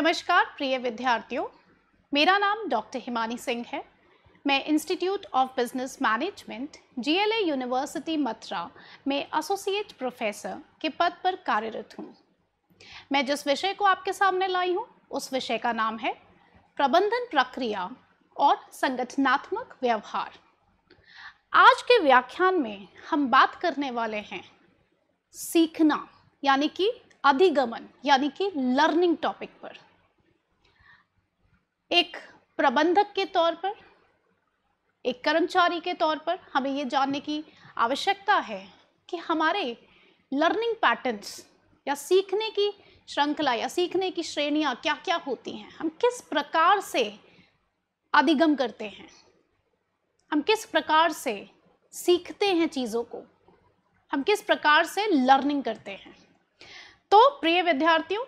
नमस्कार प्रिय विद्यार्थियों मेरा नाम डॉक्टर हिमानी सिंह है मैं institute of business management GLA university Mathura में एसोसिएट प्रोफेसर के पद पर कार्यरत हूँ मैं जिस विषय को आपके सामने लाई हूँ उस विषय का नाम है प्रबंधन प्रक्रिया और संगठनात्मक व्यवहार आज के व्याख्यान में हम बात करने वाले हैं सीखना यानी कि अधिगमन यानी कि लर्निंग टॉपिक पर एक प्रबंधक के तौर पर एक कर्मचारी के तौर पर हमें ये जानने की आवश्यकता है कि हमारे लर्निंग पैटर्न्स या सीखने की श्रृंखला या सीखने की श्रेणियाँ क्या क्या होती हैं हम किस प्रकार से अधिगम करते हैं हम किस प्रकार से सीखते हैं चीज़ों को हम किस प्रकार से लर्निंग करते हैं तो प्रिय विद्यार्थियों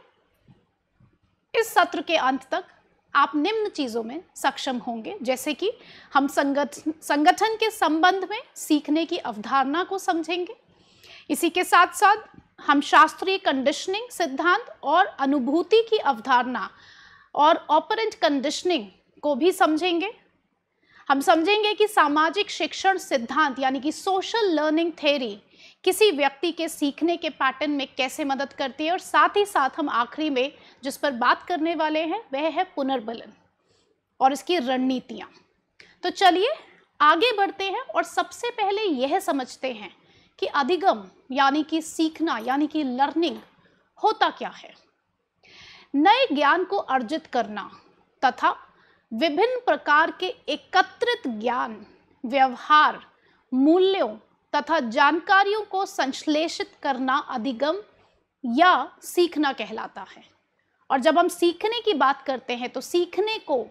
इस सत्र के अंत तक आप निम्न चीज़ों में सक्षम होंगे जैसे कि हम संगठन संगठन के संबंध में सीखने की अवधारणा को समझेंगे इसी के साथ साथ हम शास्त्रीय कंडीशनिंग सिद्धांत और अनुभूति की अवधारणा और ऑपरेंट कंडीशनिंग को भी समझेंगे हम समझेंगे कि सामाजिक शिक्षण सिद्धांत यानी कि सोशल लर्निंग थेरी किसी व्यक्ति के सीखने के पैटर्न में कैसे मदद करती है और साथ ही साथ हम आखिरी में जिस पर बात करने वाले हैं वह है पुनर्बलन और इसकी रणनीतियाँ तो चलिए आगे बढ़ते हैं और सबसे पहले यह समझते हैं कि अधिगम यानी कि सीखना यानी कि लर्निंग होता क्या है नए ज्ञान को अर्जित करना तथा विभिन्न प्रकार के एकत्रित ज्ञान व्यवहार मूल्यों तथा जानकारियों को संश्लेषित करना अधिगम या सीखना कहलाता है और जब हम सीखने की बात करते हैं तो सीखने को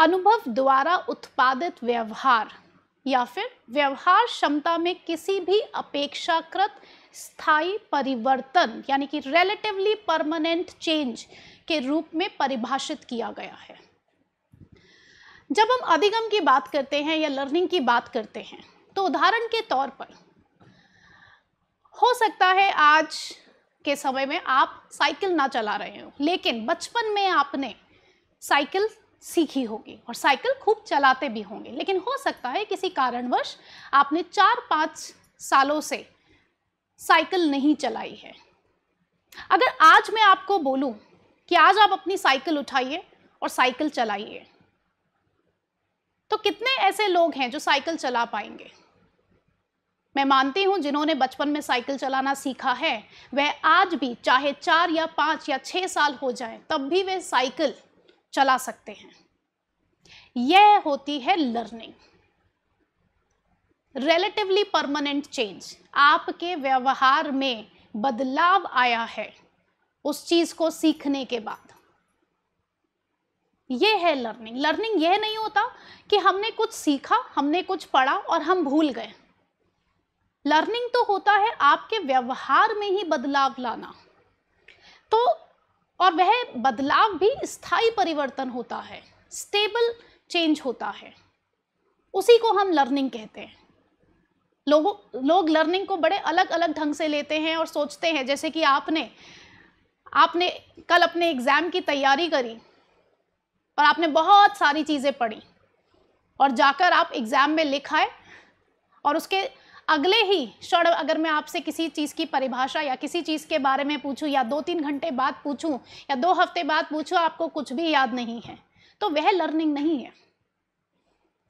अनुभव द्वारा उत्पादित व्यवहार या फिर व्यवहार क्षमता में किसी भी अपेक्षाकृत स्थायी परिवर्तन यानी कि रिलेटिवली परमानेंट चेंज के रूप में परिभाषित किया गया है जब हम अधिगम की बात करते हैं या लर्निंग की बात करते हैं तो उदाहरण के तौर पर हो सकता है आज के समय में आप साइकिल ना चला रहे हो लेकिन बचपन में आपने साइकिल सीखी होगी और साइकिल खूब चलाते भी होंगे लेकिन हो सकता है किसी कारणवश आपने चार पाँच सालों से साइकिल नहीं चलाई है अगर आज मैं आपको बोलूं कि आज आप अपनी साइकिल उठाइए और साइकिल चलाइए तो कितने ऐसे लोग हैं जो साइकिल चला पाएंगे मैं मानती हूँ जिन्होंने बचपन में साइकिल चलाना सीखा है वह आज भी चाहे चार या पाँच या छः साल हो जाए तब भी वे साइकिल चला सकते हैं यह होती है लर्निंग रिलेटिवली परमानेंट चेंज आपके व्यवहार में बदलाव आया है उस चीज को सीखने के बाद यह है लर्निंग लर्निंग यह नहीं होता कि हमने कुछ सीखा हमने कुछ पढ़ा और हम भूल गए लर्निंग तो होता है आपके व्यवहार में ही बदलाव लाना तो और वह बदलाव भी स्थायी परिवर्तन होता है स्टेबल चेंज होता है उसी को हम लर्निंग कहते हैं लोगों लोग लर्निंग को बड़े अलग अलग ढंग से लेते हैं और सोचते हैं जैसे कि आपने आपने कल अपने एग्ज़ाम की तैयारी करी और आपने बहुत सारी चीज़ें पढ़ी और जाकर आप एग्ज़ाम में लिखाए और उसके अगले ही क्षण अगर मैं आपसे किसी चीज़ की परिभाषा या किसी चीज़ के बारे में पूछूं या दो तीन घंटे बाद पूछूं या दो हफ्ते बाद पूछूं आपको कुछ भी याद नहीं है तो वह लर्निंग नहीं है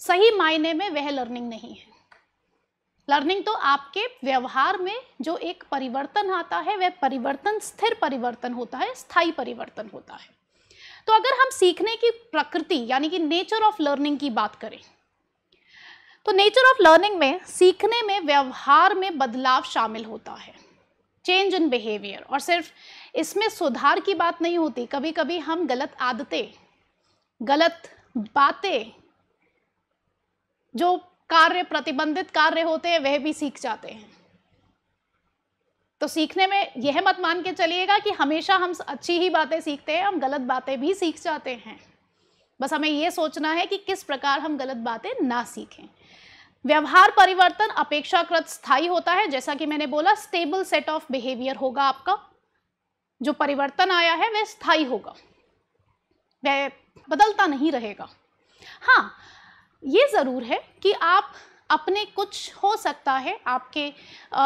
सही मायने में वह लर्निंग नहीं है लर्निंग तो आपके व्यवहार में जो एक परिवर्तन आता है वह परिवर्तन स्थिर परिवर्तन होता है स्थायी परिवर्तन होता है तो अगर हम सीखने की प्रकृति यानी कि नेचर ऑफ लर्निंग की बात करें तो नेचर ऑफ लर्निंग में सीखने में व्यवहार में बदलाव शामिल होता है चेंज इन बिहेवियर और सिर्फ इसमें सुधार की बात नहीं होती कभी कभी हम गलत आदतें गलत बातें जो कार्य प्रतिबंधित कार्य होते हैं वह भी सीख जाते हैं तो सीखने में यह मत मान के चलिएगा कि हमेशा हम अच्छी ही बातें सीखते हैं हम गलत बातें भी सीख जाते हैं बस हमें यह सोचना है कि किस प्रकार हम गलत बातें ना सीखें व्यवहार परिवर्तन अपेक्षाकृत स्थायी होता है जैसा कि मैंने बोला स्टेबल सेट ऑफ बिहेवियर होगा आपका जो परिवर्तन आया है वह स्थायी होगा वह बदलता नहीं रहेगा हाँ ये ज़रूर है कि आप अपने कुछ हो सकता है आपके आ,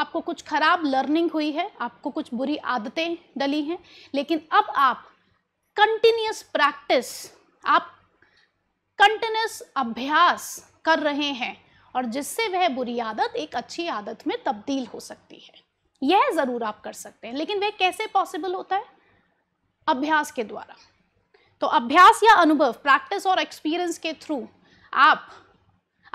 आपको कुछ ख़राब लर्निंग हुई है आपको कुछ बुरी आदतें डली हैं लेकिन अब आप कंटिन्यूस प्रैक्टिस आप कंटिन्यूस अभ्यास कर रहे हैं और जिससे वह बुरी आदत एक अच्छी आदत में तब्दील हो सकती है यह ज़रूर आप कर सकते हैं लेकिन वह कैसे पॉसिबल होता है अभ्यास के द्वारा तो अभ्यास या अनुभव प्रैक्टिस और एक्सपीरियंस के थ्रू आप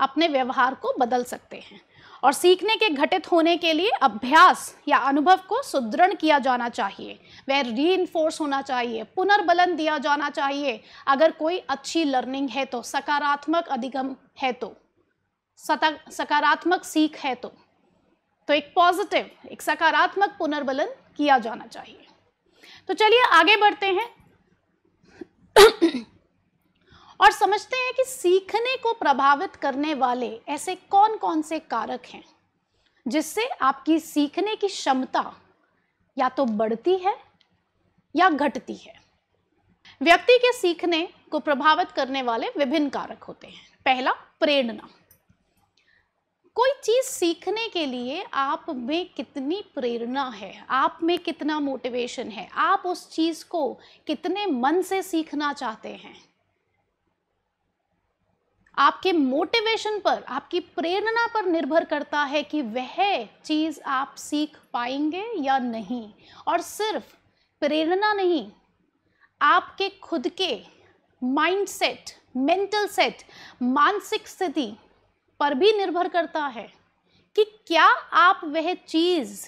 अपने व्यवहार को बदल सकते हैं और सीखने के घटित होने के लिए अभ्यास या अनुभव को सुदृढ़ किया जाना चाहिए वह री होना चाहिए पुनर्बलन दिया जाना चाहिए अगर कोई अच्छी लर्निंग है तो सकारात्मक अधिगम है तो सकारात्मक सीख है तो तो एक पॉजिटिव एक सकारात्मक पुनर्बलन किया जाना चाहिए तो चलिए आगे बढ़ते हैं और समझते हैं कि सीखने को प्रभावित करने वाले ऐसे कौन कौन से कारक हैं जिससे आपकी सीखने की क्षमता या तो बढ़ती है या घटती है व्यक्ति के सीखने को प्रभावित करने वाले विभिन्न कारक होते हैं पहला प्रेरणा कोई चीज सीखने के लिए आप में कितनी प्रेरणा है आप में कितना मोटिवेशन है आप उस चीज को कितने मन से सीखना चाहते हैं आपके मोटिवेशन पर आपकी प्रेरणा पर निर्भर करता है कि वह चीज़ आप सीख पाएंगे या नहीं और सिर्फ प्रेरणा नहीं आपके खुद के माइंडसेट, मेंटल सेट मानसिक स्थिति पर भी निर्भर करता है कि क्या आप वह चीज़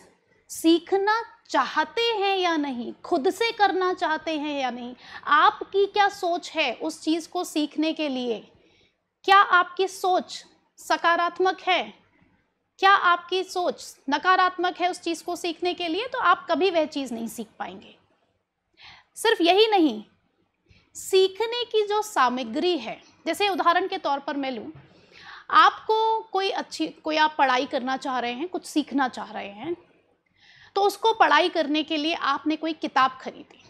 सीखना चाहते हैं या नहीं खुद से करना चाहते हैं या नहीं आपकी क्या सोच है उस चीज़ को सीखने के लिए क्या आपकी सोच सकारात्मक है क्या आपकी सोच नकारात्मक है उस चीज़ को सीखने के लिए तो आप कभी वह चीज़ नहीं सीख पाएंगे सिर्फ यही नहीं सीखने की जो सामग्री है जैसे उदाहरण के तौर पर मैं लूँ आपको कोई अच्छी कोई आप पढ़ाई करना चाह रहे हैं कुछ सीखना चाह रहे हैं तो उसको पढ़ाई करने के लिए आपने कोई किताब खरीदी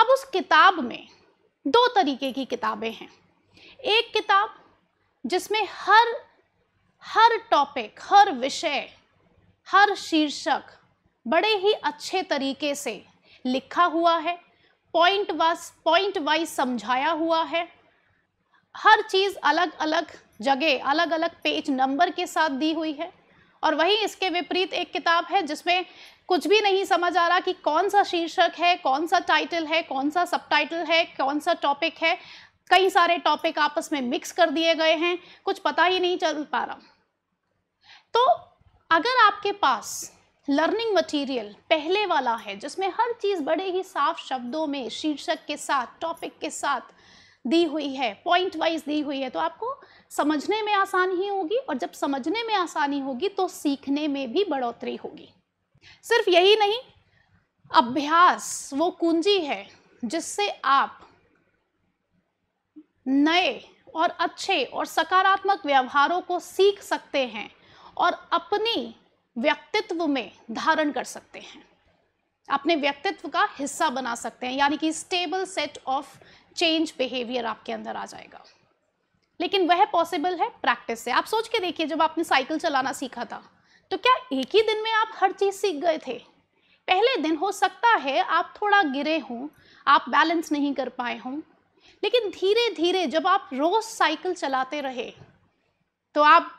अब उस किताब में दो तरीके की किताबें हैं एक किताब जिसमें हर हर टॉपिक हर विषय हर शीर्षक बड़े ही अच्छे तरीके से लिखा हुआ है पॉइंट वाइज पॉइंट वाइज समझाया हुआ है हर चीज़ अलग अलग जगह अलग अलग पेज नंबर के साथ दी हुई है और वहीं इसके विपरीत एक किताब है जिसमें कुछ भी नहीं समझ आ रहा कि कौन सा शीर्षक है कौन सा टाइटल है कौन सा सबटाइटल है कौन सा टॉपिक है कई सारे टॉपिक आपस में मिक्स कर दिए गए हैं कुछ पता ही नहीं चल पा रहा तो अगर आपके पास लर्निंग मटेरियल पहले वाला है जिसमें हर चीज़ बड़े ही साफ शब्दों में शीर्षक के साथ टॉपिक के साथ दी हुई है पॉइंट वाइज दी हुई है तो आपको समझने में आसानी होगी और जब समझने में आसानी होगी तो सीखने में भी बढ़ोतरी होगी सिर्फ यही नहीं अभ्यास वो कुंजी है जिससे आप नए और अच्छे और सकारात्मक व्यवहारों को सीख सकते हैं और अपनी व्यक्तित्व में धारण कर सकते हैं अपने व्यक्तित्व का हिस्सा बना सकते हैं यानी कि stable set of change behaviour आपके अंदर आ जाएगा लेकिन वह पॉसिबल है प्रैक्टिस से आप सोच के देखिए जब आपने साइकिल चलाना सीखा था तो क्या एक ही दिन में आप हर चीज़ सीख गए थे पहले दिन हो सकता है आप थोड़ा गिरे हों आप बैलेंस नहीं कर पाए हों लेकिन धीरे धीरे जब आप रोज़ साइकिल चलाते रहे तो आप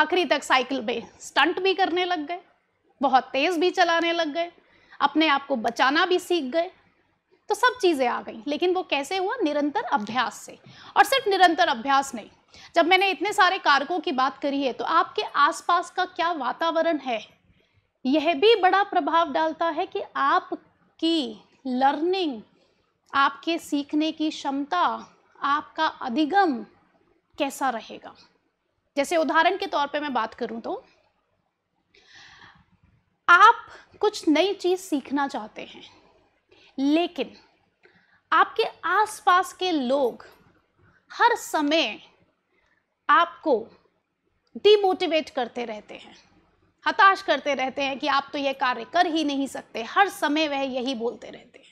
आखिरी तक साइकिल में स्टंट भी करने लग गए बहुत तेज़ भी चलाने लग गए अपने आप को बचाना भी सीख गए तो सब चीज़ें आ गई लेकिन वो कैसे हुआ निरंतर अभ्यास से और सिर्फ निरंतर अभ्यास नहीं जब मैंने इतने सारे कारकों की बात करी है तो आपके आसपास का क्या वातावरण है यह भी बड़ा प्रभाव डालता है कि आपकी लर्निंग आपके सीखने की क्षमता आपका अधिगम कैसा रहेगा जैसे उदाहरण के तौर पे मैं बात करूं तो आप कुछ नई चीज़ सीखना चाहते हैं लेकिन आपके आसपास के लोग हर समय आपको डिमोटिवेट करते रहते हैं हताश करते रहते हैं कि आप तो यह कार्य कर ही नहीं सकते हर समय वह यही बोलते रहते हैं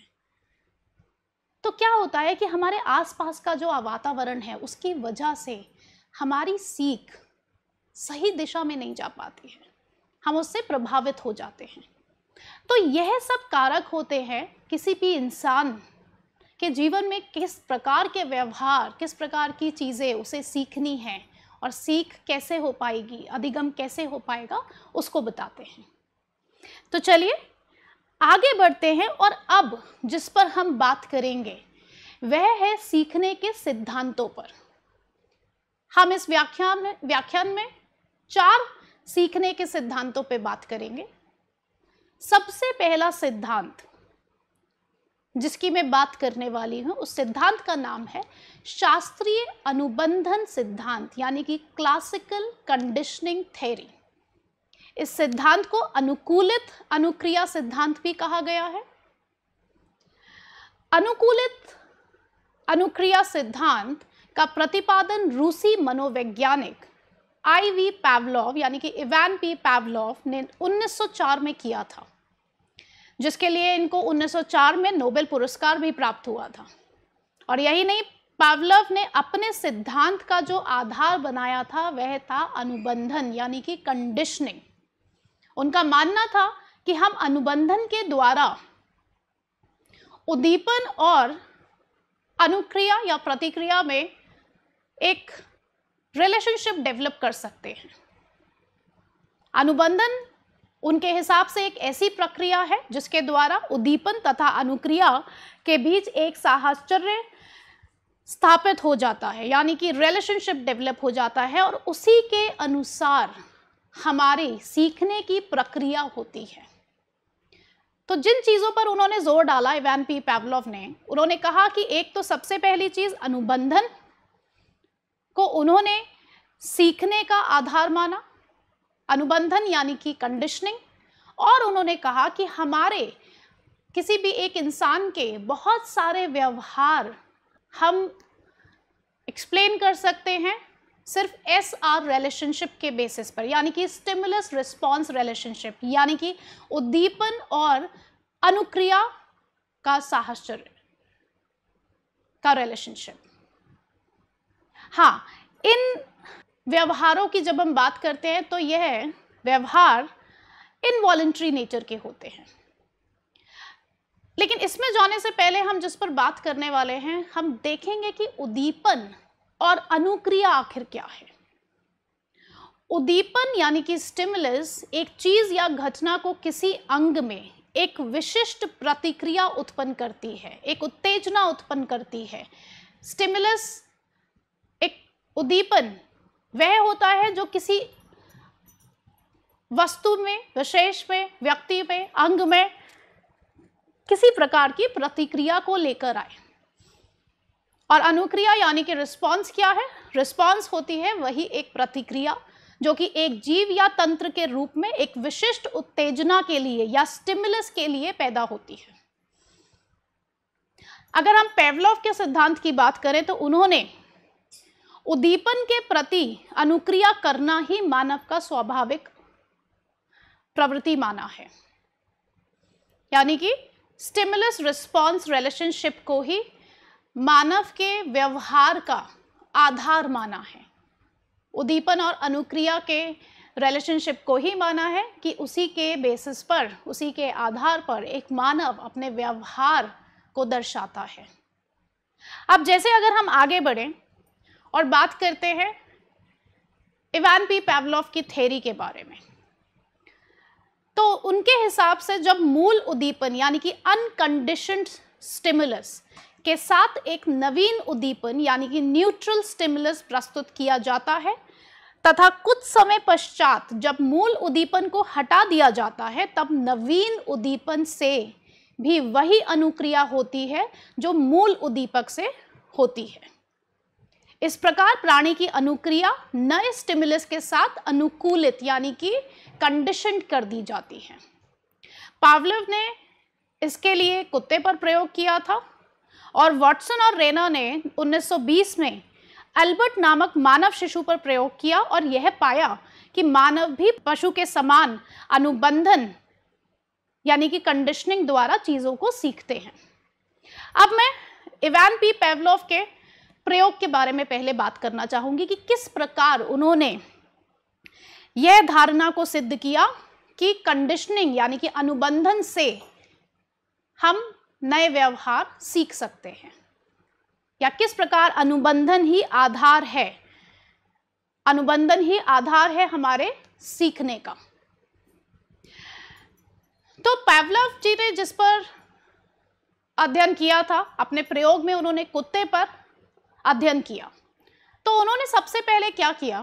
तो क्या होता है कि हमारे आसपास का जो वातावरण है उसकी वजह से हमारी सीख सही दिशा में नहीं जा पाती है हम उससे प्रभावित हो जाते हैं तो यह सब कारक होते हैं किसी भी इंसान के जीवन में किस प्रकार के व्यवहार किस प्रकार की चीज़ें उसे सीखनी है और सीख कैसे हो पाएगी अधिगम कैसे हो पाएगा उसको बताते हैं तो चलिए आगे बढ़ते हैं और अब जिस पर हम बात करेंगे वह है सीखने के सिद्धांतों पर हम इस व्याख्यान में व्याख्यान में चार सीखने के सिद्धांतों पर बात करेंगे सबसे पहला सिद्धांत जिसकी मैं बात करने वाली हूँ उस सिद्धांत का नाम है शास्त्रीय अनुबंधन सिद्धांत यानी कि क्लासिकल कंडीशनिंग थेरी इस सिद्धांत को अनुकूलित अनुक्रिया सिद्धांत भी कहा गया है अनुकूलित अनुक्रिया सिद्धांत का प्रतिपादन रूसी मनोवैज्ञानिक आई वी पैवलॉव यानी कि इवान पी पैवलॉव ने 1904 में किया था जिसके लिए इनको 1904 में नोबेल पुरस्कार भी प्राप्त हुआ था और यही नहीं पावलव ने अपने सिद्धांत का जो आधार बनाया था वह था अनुबंधन यानी कि कंडीशनिंग उनका मानना था कि हम अनुबंधन के द्वारा उद्दीपन और अनुक्रिया या प्रतिक्रिया में एक रिलेशनशिप डेवलप कर सकते हैं अनुबंधन उनके हिसाब से एक ऐसी प्रक्रिया है जिसके द्वारा उद्दीपन तथा अनुक्रिया के बीच एक साहचर्य स्थापित हो जाता है यानी कि रिलेशनशिप डेवलप हो जाता है और उसी के अनुसार हमारी सीखने की प्रक्रिया होती है तो जिन चीज़ों पर उन्होंने जोर डाला इवैन पी पैवलोव ने उन्होंने कहा कि एक तो सबसे पहली चीज़ अनुबंधन को उन्होंने सीखने का आधार माना अनुबंधन यानी कि कंडीशनिंग और उन्होंने कहा कि हमारे किसी भी एक इंसान के बहुत सारे व्यवहार हम एक्सप्लेन कर सकते हैं सिर्फ एस आर रिलेशनशिप के बेसिस पर यानी कि स्टिमुलस रिस्पॉन्स रिलेशनशिप यानी कि उद्दीपन और अनुक्रिया का साहचर्य का रिलेशनशिप हाँ इन व्यवहारों की जब हम बात करते हैं तो यह व्यवहार इनवॉलेंट्री नेचर के होते हैं लेकिन इसमें जाने से पहले हम जिस पर बात करने वाले हैं हम देखेंगे कि उद्दीपन और अनुक्रिया आखिर क्या है उद्दीपन यानी कि स्टिमुलस एक चीज या घटना को किसी अंग में एक विशिष्ट प्रतिक्रिया उत्पन्न करती है एक उत्तेजना उत्पन्न करती है स्टिमुलस एक उद्दीपन वह होता है जो किसी वस्तु में विशेष में व्यक्ति में अंग में किसी प्रकार की प्रतिक्रिया को लेकर आए और अनुक्रिया यानी कि रिस्पॉन्स क्या है रिस्पॉन्स होती है वही एक प्रतिक्रिया जो कि एक जीव या तंत्र के रूप में एक विशिष्ट उत्तेजना के लिए या स्टिमुलस के लिए पैदा होती है अगर हम पेवलॉव के सिद्धांत की बात करें तो उन्होंने उद्दीपन के प्रति अनुक्रिया करना ही मानव का स्वाभाविक प्रवृत्ति माना है यानी कि स्टिमुलस रिस्पॉन्स रिलेशनशिप को ही मानव के व्यवहार का आधार माना है उद्दीपन और अनुक्रिया के रिलेशनशिप को ही माना है कि उसी के बेसिस पर उसी के आधार पर एक मानव अपने व्यवहार को दर्शाता है अब जैसे अगर हम आगे बढ़ें और बात करते हैं इवान पी पैवलॉफ की थेरी के बारे में तो उनके हिसाब से जब मूल उद्दीपन यानी कि अनकंडीशन स्टिमुलस के साथ एक नवीन उद्दीपन यानी कि न्यूट्रल स्टिमुलस प्रस्तुत किया जाता है तथा कुछ समय पश्चात जब मूल उद्दीपन को हटा दिया जाता है तब नवीन उद्दीपन से भी वही अनुक्रिया होती है जो मूल उद्दीपक से होती है इस प्रकार प्राणी की अनुक्रिया नए स्टिमुलस के साथ अनुकूलित यानी कि कंडीशन कर दी जाती है पावलव ने इसके लिए कुत्ते पर प्रयोग किया था और वॉटसन और रेनर ने 1920 में अल्बर्ट नामक मानव शिशु पर प्रयोग किया और यह पाया कि मानव भी पशु के समान अनुबंधन यानी कि कंडीशनिंग द्वारा चीज़ों को सीखते हैं अब मैं इवान पी पेवलोव के प्रयोग के बारे में पहले बात करना चाहूंगी कि किस प्रकार उन्होंने यह धारणा को सिद्ध किया कि कंडीशनिंग यानी कि अनुबंधन से हम नए व्यवहार सीख सकते हैं या किस प्रकार अनुबंधन ही आधार है अनुबंधन ही आधार है हमारे सीखने का तो पैवलव जी ने जिस पर अध्ययन किया था अपने प्रयोग में उन्होंने कुत्ते पर अध्ययन किया तो उन्होंने सबसे पहले क्या किया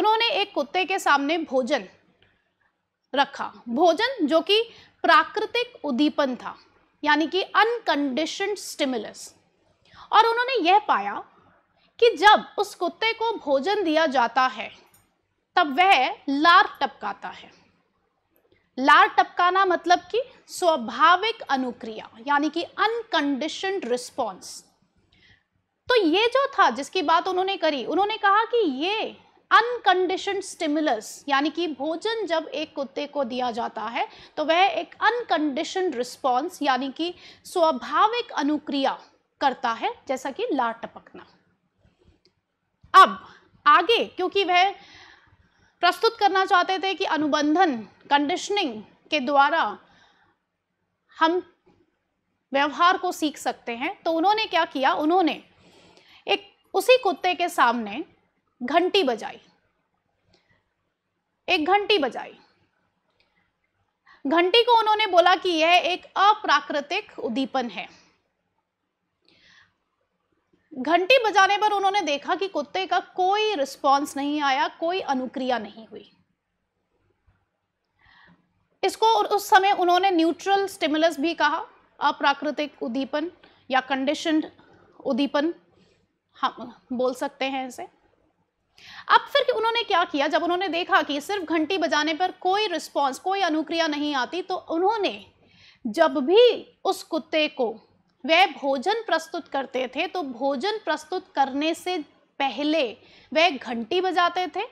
उन्होंने एक कुत्ते के सामने भोजन रखा भोजन जो कि प्राकृतिक उद्दीपन था यानी कि अनकंडीशन स्टिमुलस और उन्होंने यह पाया कि जब उस कुत्ते को भोजन दिया जाता है तब वह लार टपकाता है लार टपकाना मतलब कि स्वाभाविक अनुक्रिया यानी कि अनकंडीशन रिस्पॉन्स तो ये जो था जिसकी बात उन्होंने करी उन्होंने कहा कि ये अनकंडीशन स्टिमुलस यानी कि भोजन जब एक कुत्ते को दिया जाता है तो वह एक अनकंडीशन रिस्पॉन्स यानी कि स्वाभाविक अनुक्रिया करता है जैसा कि लार टपकना अब आगे क्योंकि वह प्रस्तुत करना चाहते थे कि अनुबंधन कंडीशनिंग के द्वारा हम व्यवहार को सीख सकते हैं तो उन्होंने क्या किया उन्होंने एक उसी कुत्ते के सामने घंटी बजाई एक घंटी बजाई घंटी को उन्होंने बोला कि यह एक अप्राकृतिक उद्दीपन है घंटी बजाने पर उन्होंने देखा कि कुत्ते का कोई रिस्पॉन्स नहीं आया कोई अनुक्रिया नहीं हुई इसको उस समय उन्होंने न्यूट्रल स्टिमुलस भी कहा अप्राकृतिक उद्दीपन या कंडीशन उद्दीपन हम बोल सकते हैं इसे अब फिर उन्होंने क्या किया जब उन्होंने देखा कि सिर्फ घंटी बजाने पर कोई रिस्पॉन्स कोई अनुक्रिया नहीं आती तो उन्होंने जब भी उस कुत्ते को वह भोजन प्रस्तुत करते थे तो भोजन प्रस्तुत करने से पहले वह घंटी बजाते थे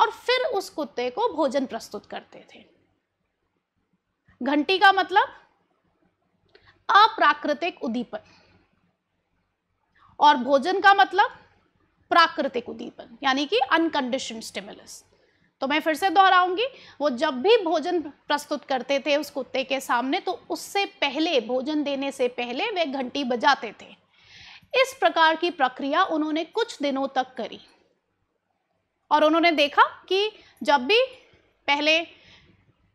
और फिर उस कुत्ते को भोजन प्रस्तुत करते थे घंटी का मतलब अप्राकृतिक उद्दीपन और भोजन का मतलब प्राकृतिक उद्दीपन यानी कि अनकंडीशन स्टिमुलस तो मैं फिर से दोहराऊंगी वो जब भी भोजन प्रस्तुत करते थे उस कुत्ते के सामने तो उससे पहले भोजन देने से पहले वे घंटी बजाते थे इस प्रकार की प्रक्रिया उन्होंने कुछ दिनों तक करी और उन्होंने देखा कि जब भी पहले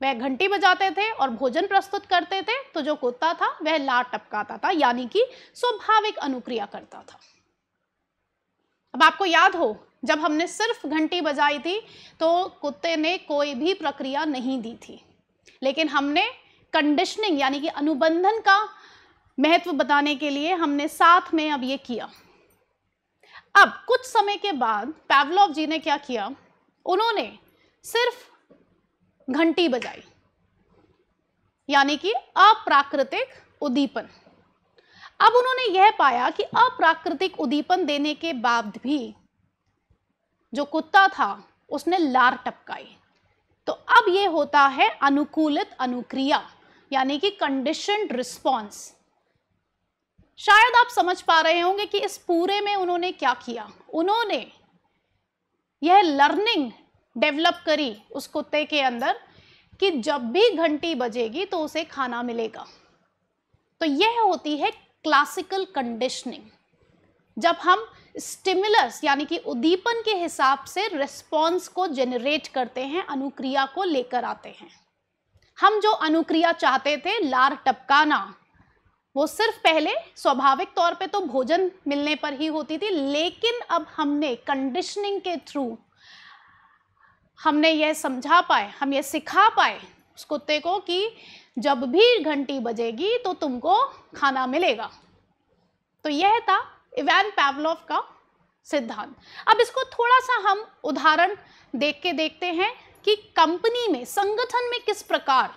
वह घंटी बजाते थे और भोजन प्रस्तुत करते थे तो जो कुत्ता था वह लार टपकाता था यानी कि स्वाभाविक अनुक्रिया करता था अब आपको याद हो जब हमने सिर्फ घंटी बजाई थी तो कुत्ते ने कोई भी प्रक्रिया नहीं दी थी लेकिन हमने कंडीशनिंग यानी कि अनुबंधन का महत्व बताने के लिए हमने साथ में अब ये किया अब कुछ समय के बाद पैवलोव जी ने क्या किया उन्होंने सिर्फ घंटी बजाई यानी कि अप्राकृतिक उद्दीपन अब उन्होंने यह पाया कि अप्राकृतिक उद्दीपन देने के बाद भी जो कुत्ता था उसने लार टपकाई तो अब यह होता है अनुकूलित अनुक्रिया यानी कि कंडीशन रिस्पॉन्स शायद आप समझ पा रहे होंगे कि इस पूरे में उन्होंने क्या किया उन्होंने यह लर्निंग डेवलप करी उस कुत्ते के अंदर कि जब भी घंटी बजेगी तो उसे खाना मिलेगा तो यह होती है क्लासिकल कंडीशनिंग जब हम स्टिमुलस यानी कि उद्दीपन के हिसाब से रिस्पॉन्स को जेनरेट करते हैं अनुक्रिया को लेकर आते हैं हम जो अनुक्रिया चाहते थे लार टपकाना वो सिर्फ पहले स्वाभाविक तौर पे तो भोजन मिलने पर ही होती थी लेकिन अब हमने कंडीशनिंग के थ्रू हमने यह समझा पाए हम यह सिखा पाए उस कुत्ते को कि जब भी घंटी बजेगी तो तुमको खाना मिलेगा तो यह था इवान पैवलोव का सिद्धांत अब इसको थोड़ा सा हम उदाहरण देख के देखते हैं कि कंपनी में संगठन में किस प्रकार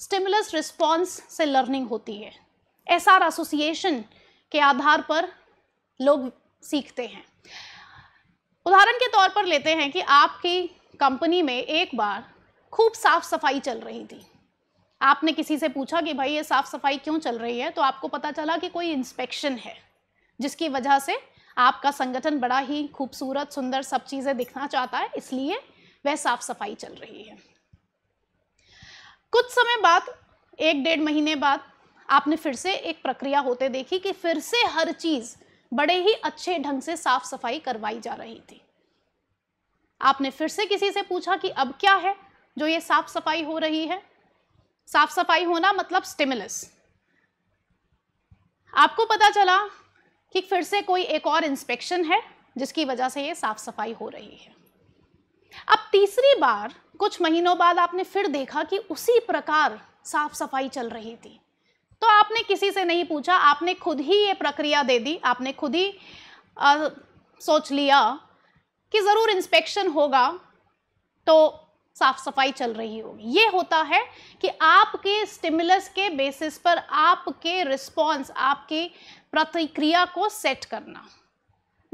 स्टिमुलस रिस्पॉन्स से लर्निंग होती है एस आर एसोसिएशन के आधार पर लोग सीखते हैं उदाहरण के तौर पर लेते हैं कि आपकी कंपनी में एक बार खूब साफ सफाई चल रही थी आपने किसी से पूछा कि भाई ये साफ़ सफाई क्यों चल रही है तो आपको पता चला कि कोई इंस्पेक्शन है जिसकी वजह से आपका संगठन बड़ा ही खूबसूरत सुंदर सब चीज़ें दिखना चाहता है इसलिए वह साफ सफाई चल रही है कुछ समय बाद एक डेढ़ महीने बाद आपने फिर से एक प्रक्रिया होते देखी कि फिर से हर चीज़ बड़े ही अच्छे ढंग से साफ सफाई करवाई जा रही थी आपने फिर से किसी से पूछा कि अब क्या है जो ये साफ सफाई हो रही है साफ सफाई होना मतलब स्टिमुलस आपको पता चला कि फिर से कोई एक और इंस्पेक्शन है जिसकी वजह से ये साफ सफाई हो रही है अब तीसरी बार कुछ महीनों बाद आपने फिर देखा कि उसी प्रकार साफ सफाई चल रही थी तो आपने किसी से नहीं पूछा आपने खुद ही ये प्रक्रिया दे दी आपने खुद ही आ, सोच लिया कि ज़रूर इंस्पेक्शन होगा तो साफ सफाई चल रही होगी ये होता है कि आपके स्टिमुलस के बेसिस पर आपके रिस्पॉन्स आपकी प्रतिक्रिया को सेट करना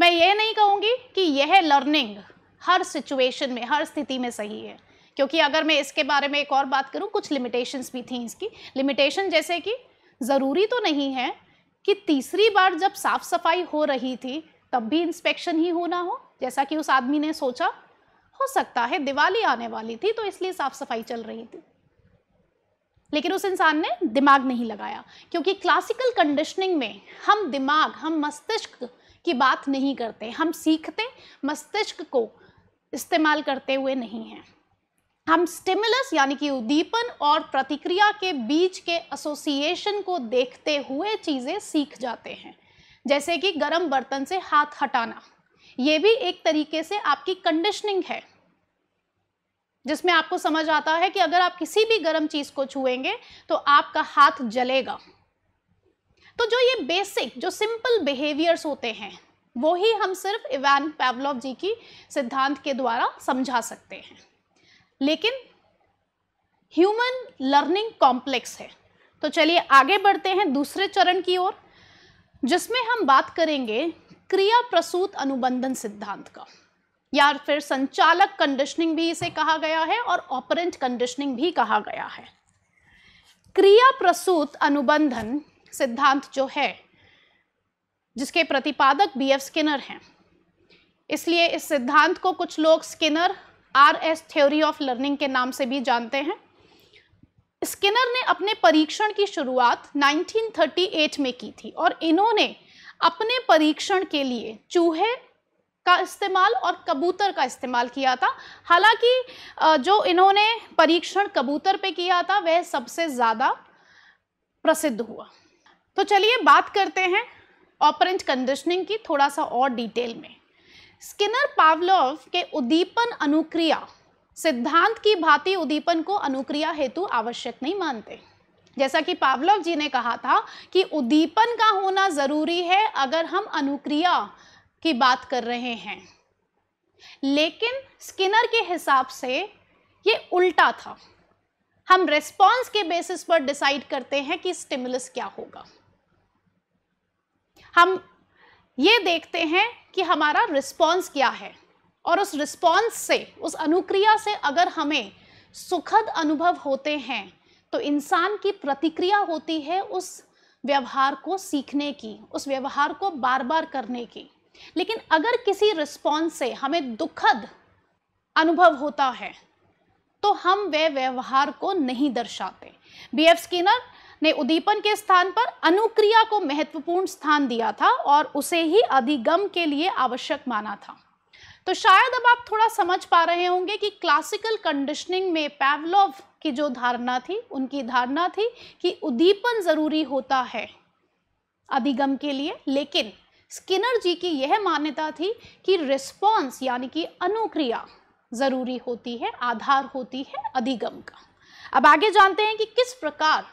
मैं ये नहीं कहूँगी कि यह लर्निंग हर सिचुएशन में हर स्थिति में सही है क्योंकि अगर मैं इसके बारे में एक और बात करूँ कुछ लिमिटेशंस भी थी इसकी लिमिटेशन जैसे कि ज़रूरी तो नहीं है कि तीसरी बार जब साफ़ सफाई हो रही थी तब भी इंस्पेक्शन ही होना हो जैसा कि उस आदमी ने सोचा हो सकता है दिवाली आने वाली थी तो इसलिए साफ सफाई चल रही थी लेकिन उस इंसान ने दिमाग नहीं लगाया क्योंकि क्लासिकल कंडीशनिंग में हम दिमाग हम मस्तिष्क की बात नहीं करते हम सीखते मस्तिष्क को इस्तेमाल करते हुए नहीं हैं हम स्टिमुलस यानी कि उद्दीपन और प्रतिक्रिया के बीच के एसोसिएशन को देखते हुए चीज़ें सीख जाते हैं जैसे कि गर्म बर्तन से हाथ हटाना ये भी एक तरीके से आपकी कंडीशनिंग है जिसमें आपको समझ आता है कि अगर आप किसी भी गर्म चीज को छुएंगे तो आपका हाथ जलेगा तो जो ये बेसिक जो सिंपल बिहेवियर्स होते हैं वो ही हम सिर्फ इवान पैवलोव जी की सिद्धांत के द्वारा समझा सकते हैं लेकिन ह्यूमन लर्निंग कॉम्प्लेक्स है तो चलिए आगे बढ़ते हैं दूसरे चरण की ओर जिसमें हम बात करेंगे क्रिया प्रसूत अनुबंधन सिद्धांत का या फिर संचालक कंडीशनिंग भी इसे कहा गया है और ऑपरेंट कंडीशनिंग भी कहा गया है क्रिया प्रसूत अनुबंधन सिद्धांत जो है जिसके प्रतिपादक बी एफ स्किनर हैं इसलिए इस सिद्धांत को कुछ लोग Skinner R S theory of learning के नाम से भी जानते हैं स्किनर ने अपने परीक्षण की शुरुआत 1938 में की थी और इन्होंने अपने परीक्षण के लिए चूहे का इस्तेमाल और कबूतर का इस्तेमाल किया था हालांकि जो इन्होंने परीक्षण कबूतर पे किया था वह सबसे ज़्यादा प्रसिद्ध हुआ तो चलिए बात करते हैं ऑपरेंट कंडीशनिंग की थोड़ा सा और डिटेल में स्किनर पावलोव के उद्दीपन अनुक्रिया सिद्धांत की भांति उद्दीपन को अनुक्रिया हेतु आवश्यक नहीं मानते जैसा कि पावलव जी ने कहा था कि उद्दीपन का होना ज़रूरी है अगर हम अनुक्रिया की बात कर रहे हैं लेकिन स्किनर के हिसाब से ये उल्टा था हम रेस्पॉन्स के बेसिस पर डिसाइड करते हैं कि स्टिमुलस क्या होगा हम ये देखते हैं कि हमारा रिस्पॉन्स क्या है और उस रिस्पॉन्स से उस अनुक्रिया से अगर हमें सुखद अनुभव होते हैं तो इंसान की प्रतिक्रिया होती है उस व्यवहार को सीखने की उस व्यवहार को बार बार करने की लेकिन अगर किसी रिस्पॉन्स से हमें दुखद अनुभव होता है तो हम वह व्यवहार को नहीं दर्शाते बी एफ स्किनर ने उद्दीपन के स्थान पर अनुक्रिया को महत्वपूर्ण स्थान दिया था और उसे ही अधिगम के लिए आवश्यक माना था तो शायद अब आप थोड़ा समझ पा रहे होंगे कि क्लासिकल कंडीशनिंग में पैवलोव की जो धारणा थी उनकी धारणा थी कि उद्दीपन ज़रूरी होता है अधिगम के लिए लेकिन स्किनर जी की यह मान्यता थी कि रिस्पॉन्स यानी कि अनुक्रिया ज़रूरी होती है आधार होती है अधिगम का अब आगे जानते हैं कि किस प्रकार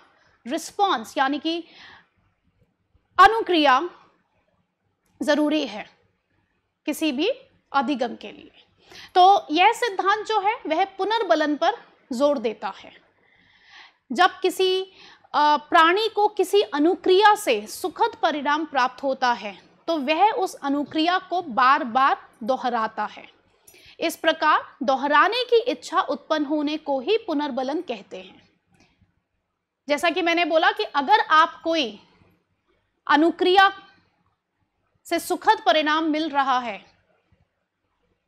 रिस्पॉन्स यानी कि अनुक्रिया ज़रूरी है किसी भी अधिगम के लिए तो यह सिद्धांत जो है वह पुनर्बलन पर जोर देता है जब किसी प्राणी को किसी अनुक्रिया से सुखद परिणाम प्राप्त होता है तो वह उस अनुक्रिया को बार बार दोहराता है इस प्रकार दोहराने की इच्छा उत्पन्न होने को ही पुनर्बलन कहते हैं जैसा कि मैंने बोला कि अगर आप कोई अनुक्रिया से सुखद परिणाम मिल रहा है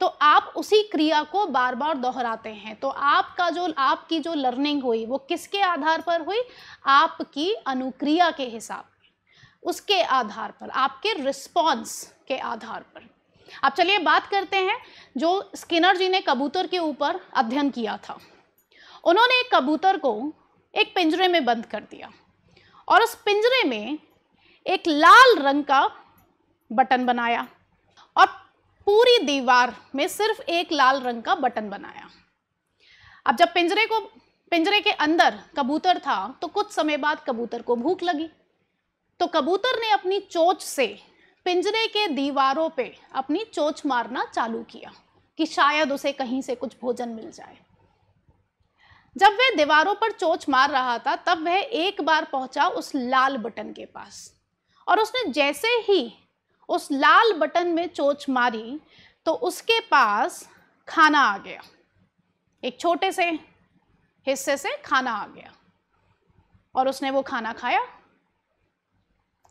तो आप उसी क्रिया को बार बार दोहराते हैं तो आपका जो आपकी जो लर्निंग हुई वो किसके आधार पर हुई आपकी अनुक्रिया के हिसाब उसके आधार पर आपके रिस्पॉन्स के आधार पर अब चलिए बात करते हैं जो स्किनर जी ने कबूतर के ऊपर अध्ययन किया था उन्होंने एक कबूतर को एक पिंजरे में बंद कर दिया और उस पिंजरे में एक लाल रंग का बटन बनाया और पूरी दीवार में सिर्फ एक लाल रंग का बटन बनाया अब जब पिंजरे को पिंजरे के अंदर कबूतर था तो कुछ समय बाद कबूतर को भूख लगी तो कबूतर ने अपनी चोच से पिंजरे के दीवारों पे अपनी चोच मारना चालू किया कि शायद उसे कहीं से कुछ भोजन मिल जाए जब वह दीवारों पर चोच मार रहा था तब वह एक बार पहुंचा उस लाल बटन के पास और उसने जैसे ही उस लाल बटन में चोच मारी तो उसके पास खाना आ गया एक छोटे से हिस्से से खाना आ गया और उसने वो खाना खाया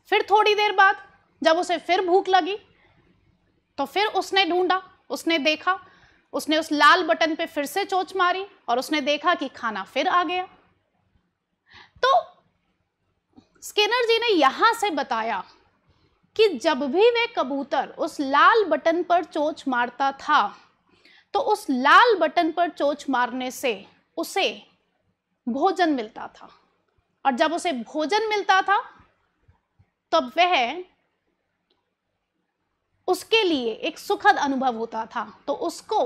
फिर थोड़ी देर बाद जब उसे फिर भूख लगी तो फिर उसने ढूंढा उसने देखा उसने उस लाल बटन पे फिर से चोच मारी और उसने देखा कि खाना फिर आ गया तो स्किनर जी ने यहां से बताया कि जब भी वह कबूतर उस लाल बटन पर चोच मारता था तो उस लाल बटन पर चोच मारने से उसे भोजन मिलता था और जब उसे भोजन मिलता था तब वह उसके लिए एक सुखद अनुभव होता था तो उसको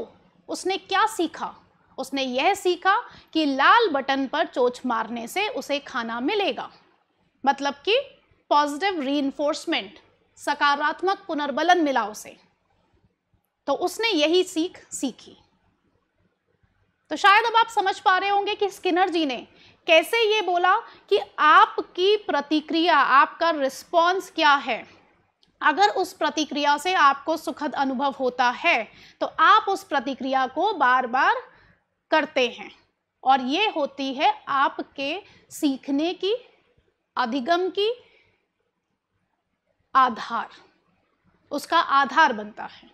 उसने क्या सीखा उसने यह सीखा कि लाल बटन पर चोच मारने से उसे खाना मिलेगा मतलब कि पॉजिटिव री सकारात्मक पुनर्बलन मिला उसे तो उसने यही सीख सीखी तो शायद अब आप समझ पा रहे होंगे कि स्किनर जी ने कैसे ये बोला कि आपकी प्रतिक्रिया आपका रिस्पॉन्स क्या है अगर उस प्रतिक्रिया से आपको सुखद अनुभव होता है तो आप उस प्रतिक्रिया को बार बार करते हैं और ये होती है आपके सीखने की अधिगम की आधार उसका आधार बनता है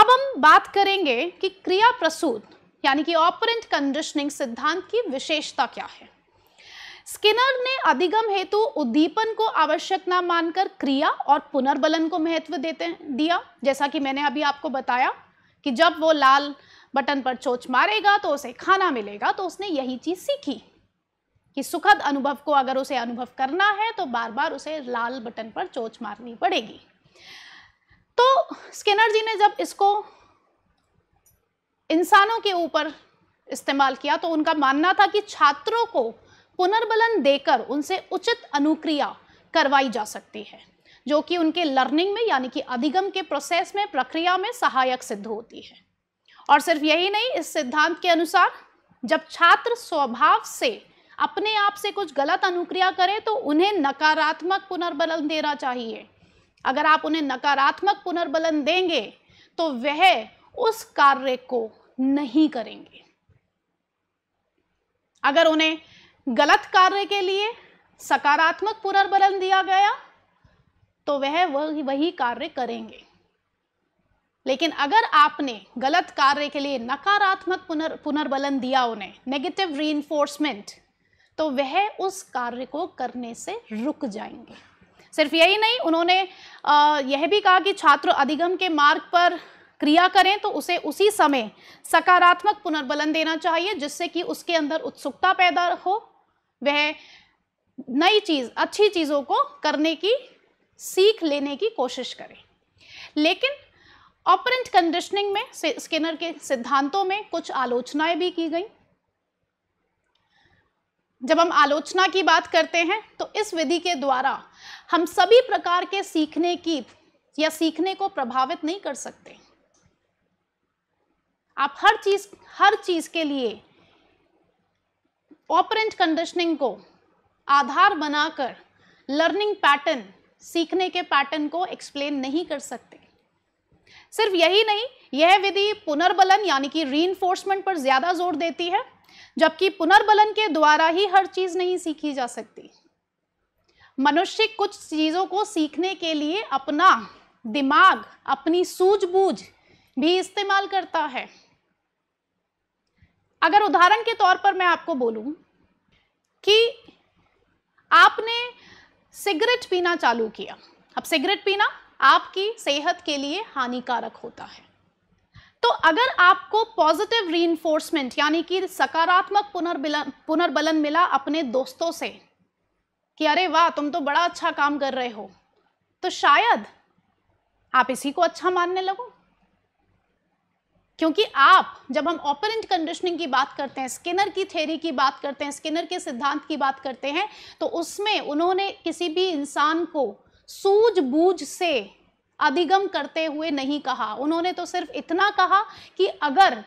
अब हम बात करेंगे कि क्रिया प्रसूत यानी कि ऑपरेंट कंडीशनिंग सिद्धांत की विशेषता क्या है स्किनर ने अधिगम हेतु उद्दीपन को आवश्यक न मानकर क्रिया और पुनर्बलन को महत्व देते दिया जैसा कि मैंने अभी आपको बताया कि जब वो लाल बटन पर चोच मारेगा तो उसे खाना मिलेगा तो उसने यही चीज़ सीखी कि सुखद अनुभव को अगर उसे अनुभव करना है तो बार बार उसे लाल बटन पर चोच मारनी पड़ेगी तो स्किनर जी ने जब इसको इंसानों के ऊपर इस्तेमाल किया तो उनका मानना था कि छात्रों को पुनर्बलन देकर उनसे उचित अनुक्रिया करवाई जा सकती है जो कि उनके लर्निंग में यानी कि अधिगम के प्रोसेस में प्रक्रिया में सहायक सिद्ध होती है और सिर्फ यही नहीं इस सिद्धांत के अनुसार जब छात्र स्वभाव से अपने आप से कुछ गलत अनुक्रिया करें तो उन्हें नकारात्मक पुनर्बलन देना चाहिए अगर आप उन्हें नकारात्मक पुनर्बलन देंगे तो वह उस कार्य को नहीं करेंगे अगर उन्हें गलत कार्य के लिए सकारात्मक पुनर्बलन दिया गया तो वह वही वही कार्य करेंगे लेकिन अगर आपने गलत कार्य के लिए नकारात्मक पुनर् पुनर्बलन दिया उन्हें नेगेटिव री तो वह उस कार्य को करने से रुक जाएंगे सिर्फ यही नहीं उन्होंने यह भी कहा कि छात्र अधिगम के मार्ग पर क्रिया करें तो उसे उसी समय सकारात्मक पुनर्बलन देना चाहिए जिससे कि उसके अंदर उत्सुकता पैदा हो वह नई चीज़ अच्छी चीज़ों को करने की सीख लेने की कोशिश करें लेकिन ऑपरेंट कंडीशनिंग में स्किनर के सिद्धांतों में कुछ आलोचनाएं भी की गई जब हम आलोचना की बात करते हैं तो इस विधि के द्वारा हम सभी प्रकार के सीखने की या सीखने को प्रभावित नहीं कर सकते आप हर चीज हर चीज के लिए ऑपरेंट कंडीशनिंग को आधार बनाकर लर्निंग पैटर्न सीखने के पैटर्न को एक्सप्लेन नहीं कर सकते सिर्फ यही नहीं यह विधि पुनर्बलन यानी कि री पर ज़्यादा जोर देती है जबकि पुनर्बलन के द्वारा ही हर चीज नहीं सीखी जा सकती मनुष्य कुछ चीजों को सीखने के लिए अपना दिमाग अपनी सूझबूझ भी इस्तेमाल करता है अगर उदाहरण के तौर पर मैं आपको बोलूं कि आपने सिगरेट पीना चालू किया अब सिगरेट पीना आपकी सेहत के लिए हानिकारक होता है तो अगर आपको पॉजिटिव री यानी कि सकारात्मक पुनर्बलन पुनर्बलन मिला अपने दोस्तों से कि अरे वाह तुम तो बड़ा अच्छा काम कर रहे हो तो शायद आप इसी को अच्छा मानने लगो क्योंकि आप जब हम ऑपरेंट कंडीशनिंग की बात करते हैं स्किनर की थेरी की बात करते हैं स्किनर के सिद्धांत की बात करते हैं तो उसमें उन्होंने किसी भी इंसान को सूझबूझ से अधिगम करते हुए नहीं कहा उन्होंने तो सिर्फ इतना कहा कि अगर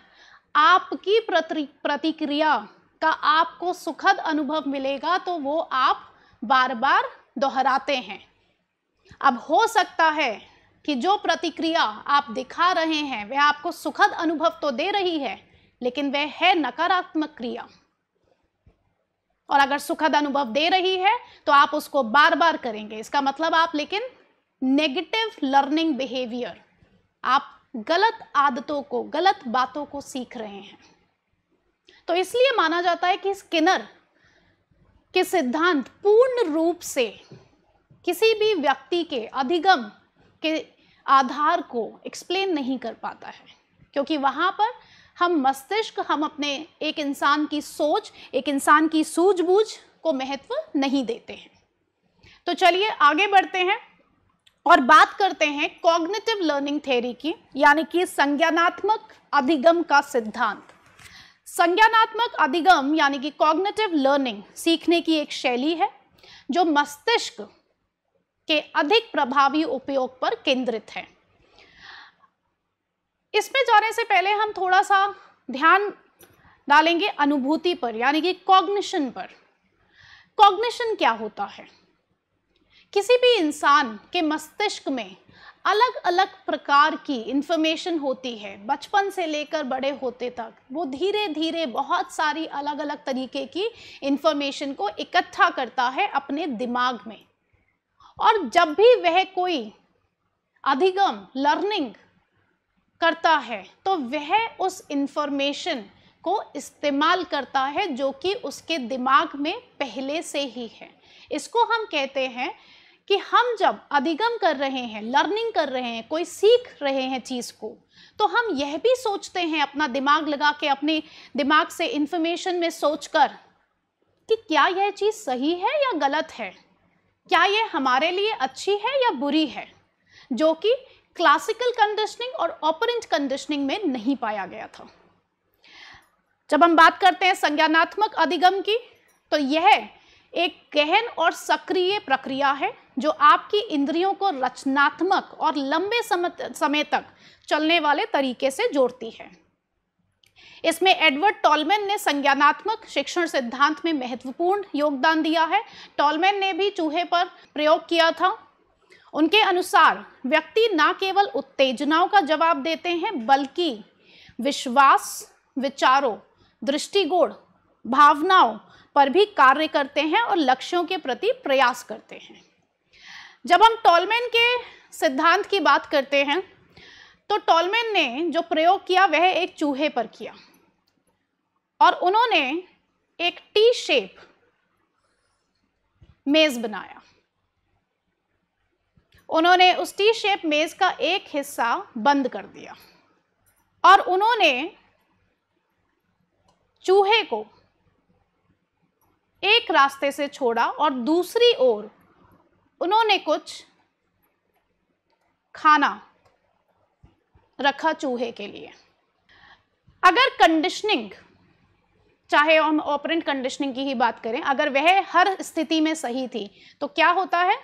आपकी प्रतिक्रिया का आपको सुखद अनुभव मिलेगा तो वो आप बार बार दोहराते हैं अब हो सकता है कि जो प्रतिक्रिया आप दिखा रहे हैं वह आपको सुखद अनुभव तो दे रही है लेकिन वह है नकारात्मक क्रिया और अगर सुखद अनुभव दे रही है तो आप उसको बार बार करेंगे इसका मतलब आप लेकिन नेगेटिव लर्निंग बिहेवियर आप गलत आदतों को गलत बातों को सीख रहे हैं तो इसलिए माना जाता है कि स्किनर के सिद्धांत पूर्ण रूप से किसी भी व्यक्ति के अधिगम के आधार को एक्सप्लेन नहीं कर पाता है क्योंकि वहाँ पर हम मस्तिष्क हम अपने एक इंसान की सोच एक इंसान की सूझबूझ को महत्व नहीं देते हैं तो चलिए आगे बढ़ते हैं और बात करते हैं कॉग्निटिव लर्निंग थ्योरी की यानी कि संज्ञानात्मक अधिगम का सिद्धांत संज्ञानात्मक अधिगम यानी कि कॉग्निटिव लर्निंग सीखने की एक शैली है जो मस्तिष्क के अधिक प्रभावी उपयोग पर केंद्रित है इसमें जाने से पहले हम थोड़ा सा ध्यान डालेंगे अनुभूति पर यानी कि कॉग्निशन पर कॉग्निशन क्या होता है किसी भी इंसान के मस्तिष्क में अलग अलग प्रकार की इन्फॉर्मेशन होती है बचपन से लेकर बड़े होते तक वो धीरे धीरे बहुत सारी अलग अलग तरीके की इन्फॉर्मेशन को इकट्ठा करता है अपने दिमाग में और जब भी वह कोई अधिगम लर्निंग करता है तो वह उस इन्फॉर्मेशन को इस्तेमाल करता है जो कि उसके दिमाग में पहले से ही है इसको हम कहते हैं कि हम जब अधिगम कर रहे हैं लर्निंग कर रहे हैं कोई सीख रहे हैं चीज़ को तो हम यह भी सोचते हैं अपना दिमाग लगा के अपने दिमाग से इन्फॉर्मेशन में सोच कर कि क्या यह चीज़ सही है या गलत है क्या यह हमारे लिए अच्छी है या बुरी है जो कि क्लासिकल कंडीशनिंग और ऑपरेंट कंडीशनिंग में नहीं पाया गया था जब हम बात करते हैं संज्ञानात्मक अधिगम की तो यह एक गहन और सक्रिय प्रक्रिया है जो आपकी इंद्रियों को रचनात्मक और लंबे समय तक चलने वाले तरीके से जोड़ती है इसमें एडवर्ड टॉलमैन ने संज्ञानात्मक शिक्षण सिद्धांत में महत्वपूर्ण योगदान दिया है टॉलमैन ने भी चूहे पर प्रयोग किया था उनके अनुसार व्यक्ति न केवल उत्तेजनाओं का जवाब देते हैं बल्कि विश्वास विचारों दृष्टिकोण भावनाओं पर भी कार्य करते हैं और लक्ष्यों के प्रति प्रयास करते हैं जब हम टॉलमेन के सिद्धांत की बात करते हैं तो टॉलमेन ने जो प्रयोग किया वह एक चूहे पर किया और उन्होंने एक टी शेप मेज बनाया उन्होंने उस टी शेप मेज का एक हिस्सा बंद कर दिया और उन्होंने चूहे को एक रास्ते से छोड़ा और दूसरी ओर उन्होंने कुछ खाना रखा चूहे के लिए अगर कंडीशनिंग चाहे हम ऑपरेंट कंडीशनिंग की ही बात करें अगर वह हर स्थिति में सही थी तो क्या होता है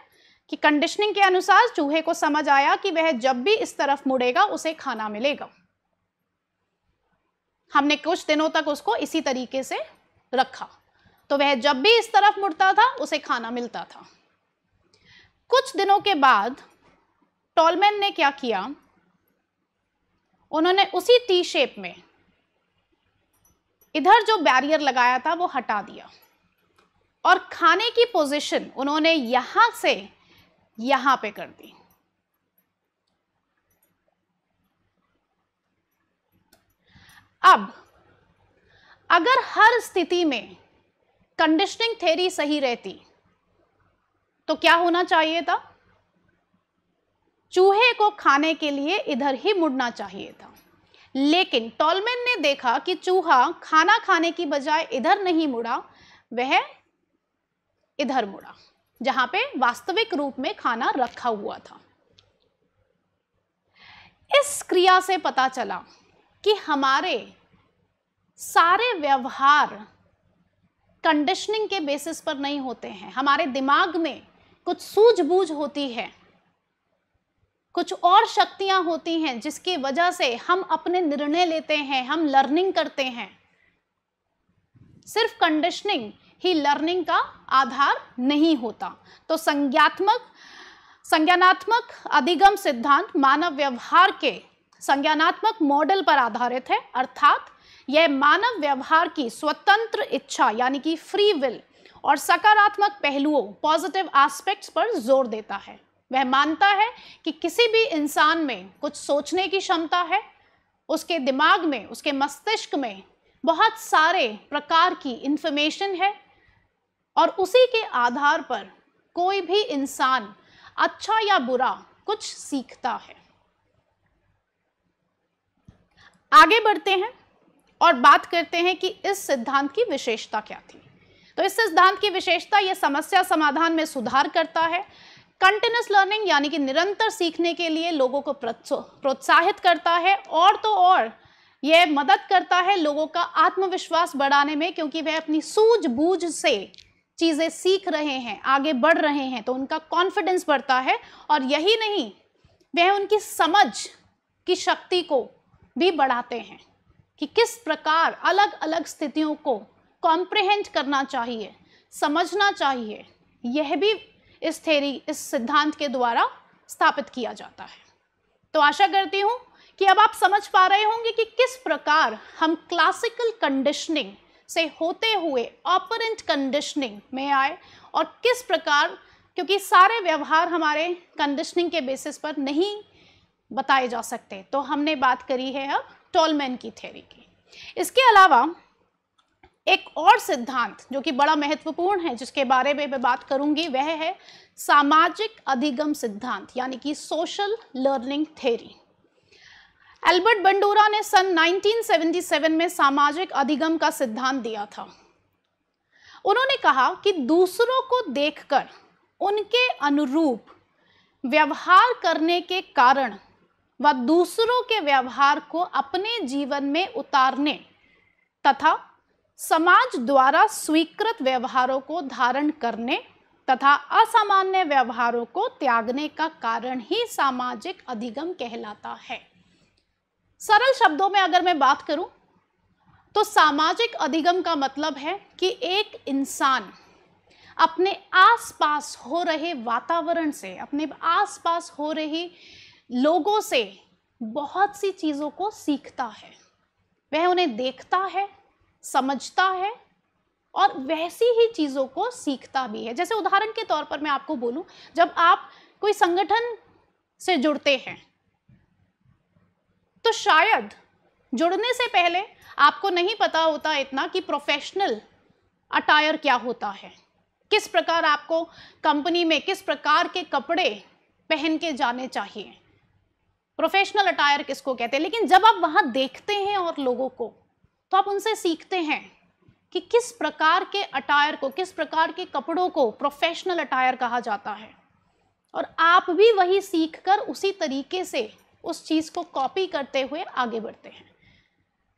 कि कंडीशनिंग के अनुसार चूहे को समझ आया कि वह जब भी इस तरफ मुड़ेगा उसे खाना मिलेगा हमने कुछ दिनों तक उसको इसी तरीके से रखा तो वह जब भी इस तरफ मुड़ता था उसे खाना मिलता था कुछ दिनों के बाद टॉलमैन ने क्या किया उन्होंने उसी टी शेप में इधर जो बैरियर लगाया था वो हटा दिया और खाने की पोजीशन उन्होंने यहां से यहां पे कर दी अब अगर हर स्थिति में कंडीशनिंग थेरी सही रहती तो क्या होना चाहिए था चूहे को खाने के लिए इधर ही मुड़ना चाहिए था लेकिन टॉलमेन ने देखा कि चूहा खाना खाने की बजाय इधर नहीं मुड़ा वह इधर मुड़ा जहां पे वास्तविक रूप में खाना रखा हुआ था इस क्रिया से पता चला कि हमारे सारे व्यवहार कंडीशनिंग के बेसिस पर नहीं होते हैं हमारे दिमाग में कुछ सूझबूझ होती है कुछ और शक्तियां होती हैं जिसकी वजह से हम अपने निर्णय लेते हैं हम लर्निंग करते हैं सिर्फ कंडीशनिंग ही लर्निंग का आधार नहीं होता तो संज्ञात्मक संज्ञानात्मक अधिगम सिद्धांत मानव व्यवहार के संज्ञानात्मक मॉडल पर आधारित है अर्थात यह मानव व्यवहार की स्वतंत्र इच्छा यानी कि फ्री विल और सकारात्मक पहलुओं पॉजिटिव आस्पेक्ट्स पर जोर देता है वह मानता है कि किसी भी इंसान में कुछ सोचने की क्षमता है उसके दिमाग में उसके मस्तिष्क में बहुत सारे प्रकार की इन्फॉर्मेशन है और उसी के आधार पर कोई भी इंसान अच्छा या बुरा कुछ सीखता है आगे बढ़ते हैं और बात करते हैं कि इस सिद्धांत की विशेषता क्या थी तो इस सिद्धांत की विशेषता ये समस्या समाधान में सुधार करता है कंटिन्यूस लर्निंग यानी कि निरंतर सीखने के लिए लोगों को प्रोत्साहित करता है और तो और यह मदद करता है लोगों का आत्मविश्वास बढ़ाने में क्योंकि वह अपनी सूझबूझ से चीज़ें सीख रहे हैं आगे बढ़ रहे हैं तो उनका कॉन्फिडेंस बढ़ता है और यही नहीं वह उनकी समझ की शक्ति को भी बढ़ाते हैं कि किस प्रकार अलग अलग स्थितियों को कॉम्प्रिहेंड करना चाहिए समझना चाहिए यह भी इस थेरी इस सिद्धांत के द्वारा स्थापित किया जाता है तो आशा करती हूँ कि अब आप समझ पा रहे होंगे कि किस प्रकार हम क्लासिकल कंडीशनिंग से होते हुए ऑपरेंट कंडीशनिंग में आए और किस प्रकार क्योंकि सारे व्यवहार हमारे कंडीशनिंग के बेसिस पर नहीं बताए जा सकते तो हमने बात करी है अब टॉलमैन की थ्योरी की इसके अलावा एक और सिद्धांत जो कि बड़ा महत्वपूर्ण है जिसके बारे में मैं बात करूंगी वह है सामाजिक अधिगम सिद्धांत यानी कि social learning theory Albert Bandura ने सन 1977 में सामाजिक अधिगम का सिद्धांत दिया था उन्होंने कहा कि दूसरों को देखकर उनके अनुरूप व्यवहार करने के कारण व दूसरों के व्यवहार को अपने जीवन में उतारने तथा समाज द्वारा स्वीकृत व्यवहारों को धारण करने तथा असामान्य व्यवहारों को त्यागने का कारण ही सामाजिक अधिगम कहलाता है सरल शब्दों में अगर मैं बात करूं तो सामाजिक अधिगम का मतलब है कि एक इंसान अपने आसपास हो रहे वातावरण से अपने आसपास हो रही लोगों से बहुत सी चीज़ों को सीखता है वह उन्हें देखता है समझता है और वैसी ही चीज़ों को सीखता भी है जैसे उदाहरण के तौर पर मैं आपको बोलूं जब आप कोई संगठन से जुड़ते हैं तो शायद जुड़ने से पहले आपको नहीं पता होता इतना कि प्रोफेशनल अटायर क्या होता है किस प्रकार आपको कंपनी में किस प्रकार के कपड़े पहन के जाने चाहिए प्रोफेशनल अटायर किसको कहते हैं लेकिन जब आप वहां देखते हैं और लोगों को तो आप उनसे सीखते हैं कि किस प्रकार के अटायर को किस प्रकार के कपड़ों को प्रोफेशनल अटायर कहा जाता है और आप भी वही सीखकर उसी तरीके से उस चीज़ को कॉपी करते हुए आगे बढ़ते हैं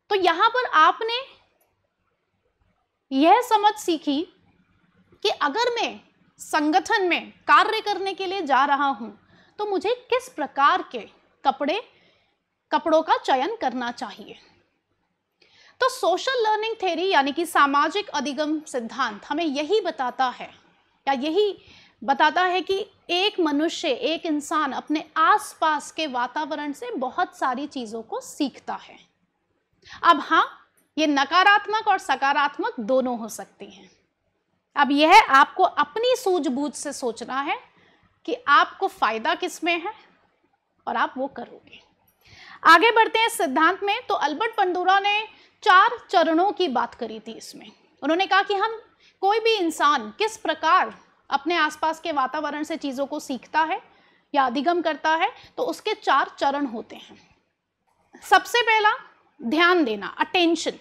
तो यहाँ पर आपने यह समझ सीखी कि अगर मैं संगठन में कार्य करने के लिए जा रहा हूँ तो मुझे किस प्रकार के कपड़े कपड़ों का चयन करना चाहिए तो सोशल लर्निंग थेरी यानी कि सामाजिक अधिगम सिद्धांत हमें यही बताता है या यही बताता है कि एक मनुष्य एक इंसान अपने आसपास के वातावरण से बहुत सारी चीज़ों को सीखता है अब हाँ ये नकारात्मक और सकारात्मक दोनों हो सकती हैं अब यह है आपको अपनी सूझबूझ से सोचना है कि आपको फायदा किस में है और आप वो करोगे आगे बढ़ते हैं सिद्धांत में तो अल्बर्ट पंडूरा ने चार चरणों की बात करी थी इसमें उन्होंने कहा कि हम कोई भी इंसान किस प्रकार अपने आसपास के वातावरण से चीज़ों को सीखता है या अधिगम करता है तो उसके चार चरण होते हैं सबसे पहला ध्यान देना अटेंशन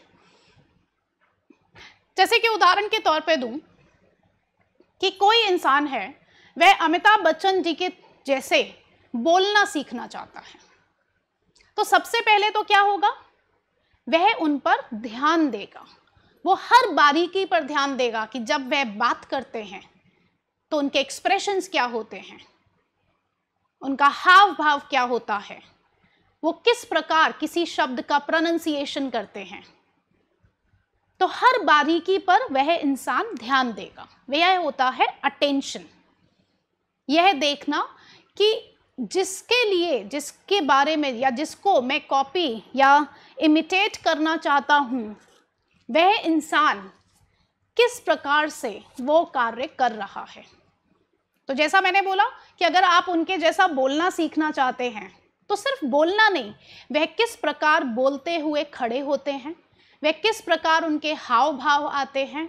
जैसे कि उदाहरण के तौर पे दूं कि कोई इंसान है वह अमिताभ बच्चन जी के जैसे बोलना सीखना चाहता है तो सबसे पहले तो क्या होगा वह उन पर ध्यान देगा वो हर बारीकी पर ध्यान देगा कि जब वह बात करते हैं तो उनके एक्सप्रेशंस क्या होते हैं उनका हाव भाव क्या होता है वो किस प्रकार किसी शब्द का प्रोनंसिएशन करते हैं तो हर बारीकी पर वह इंसान ध्यान देगा वह होता है अटेंशन यह देखना कि जिसके लिए जिसके बारे में या जिसको मैं कॉपी या इमिटेट करना चाहता हूँ वह इंसान किस प्रकार से वो कार्य कर रहा है तो जैसा मैंने बोला कि अगर आप उनके जैसा बोलना सीखना चाहते हैं तो सिर्फ बोलना नहीं वह किस प्रकार बोलते हुए खड़े होते हैं वह किस प्रकार उनके हाव भाव आते हैं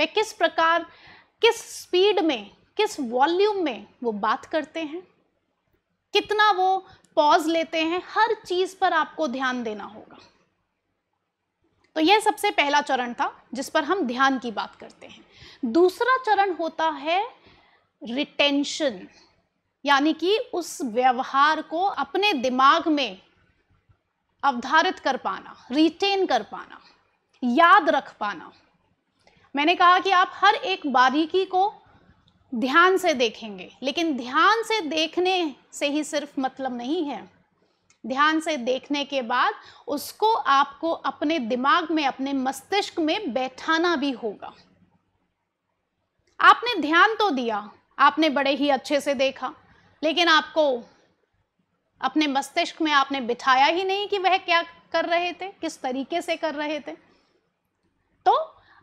वह किस प्रकार किस स्पीड में किस वॉल्यूम में वो बात करते हैं कितना वो पॉज लेते हैं हर चीज पर आपको ध्यान देना होगा तो यह सबसे पहला चरण था जिस पर हम ध्यान की बात करते हैं दूसरा चरण होता है रिटेंशन यानी कि उस व्यवहार को अपने दिमाग में अवधारित कर पाना रिटेन कर पाना याद रख पाना मैंने कहा कि आप हर एक बारीकी को ध्यान से देखेंगे लेकिन ध्यान से देखने से ही सिर्फ मतलब नहीं है ध्यान से देखने के बाद उसको आपको अपने दिमाग में अपने मस्तिष्क में बैठाना भी होगा आपने ध्यान तो दिया आपने बड़े ही अच्छे से देखा लेकिन आपको अपने मस्तिष्क में आपने बिठाया ही नहीं कि वह क्या कर रहे थे किस तरीके से कर रहे थे तो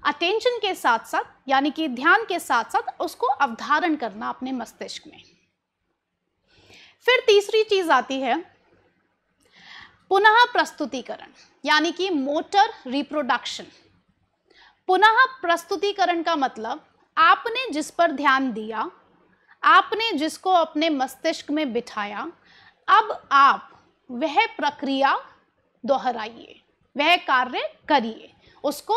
अटेंशन के साथ साथ यानी कि ध्यान के साथ साथ उसको अवधारण करना अपने मस्तिष्क में फिर तीसरी चीज आती है पुनः प्रस्तुतिकरण यानी कि मोटर रिप्रोडक्शन पुनः प्रस्तुतिकरण का मतलब आपने जिस पर ध्यान दिया आपने जिसको अपने मस्तिष्क में बिठाया अब आप वह प्रक्रिया दोहराइए वह कार्य करिए उसको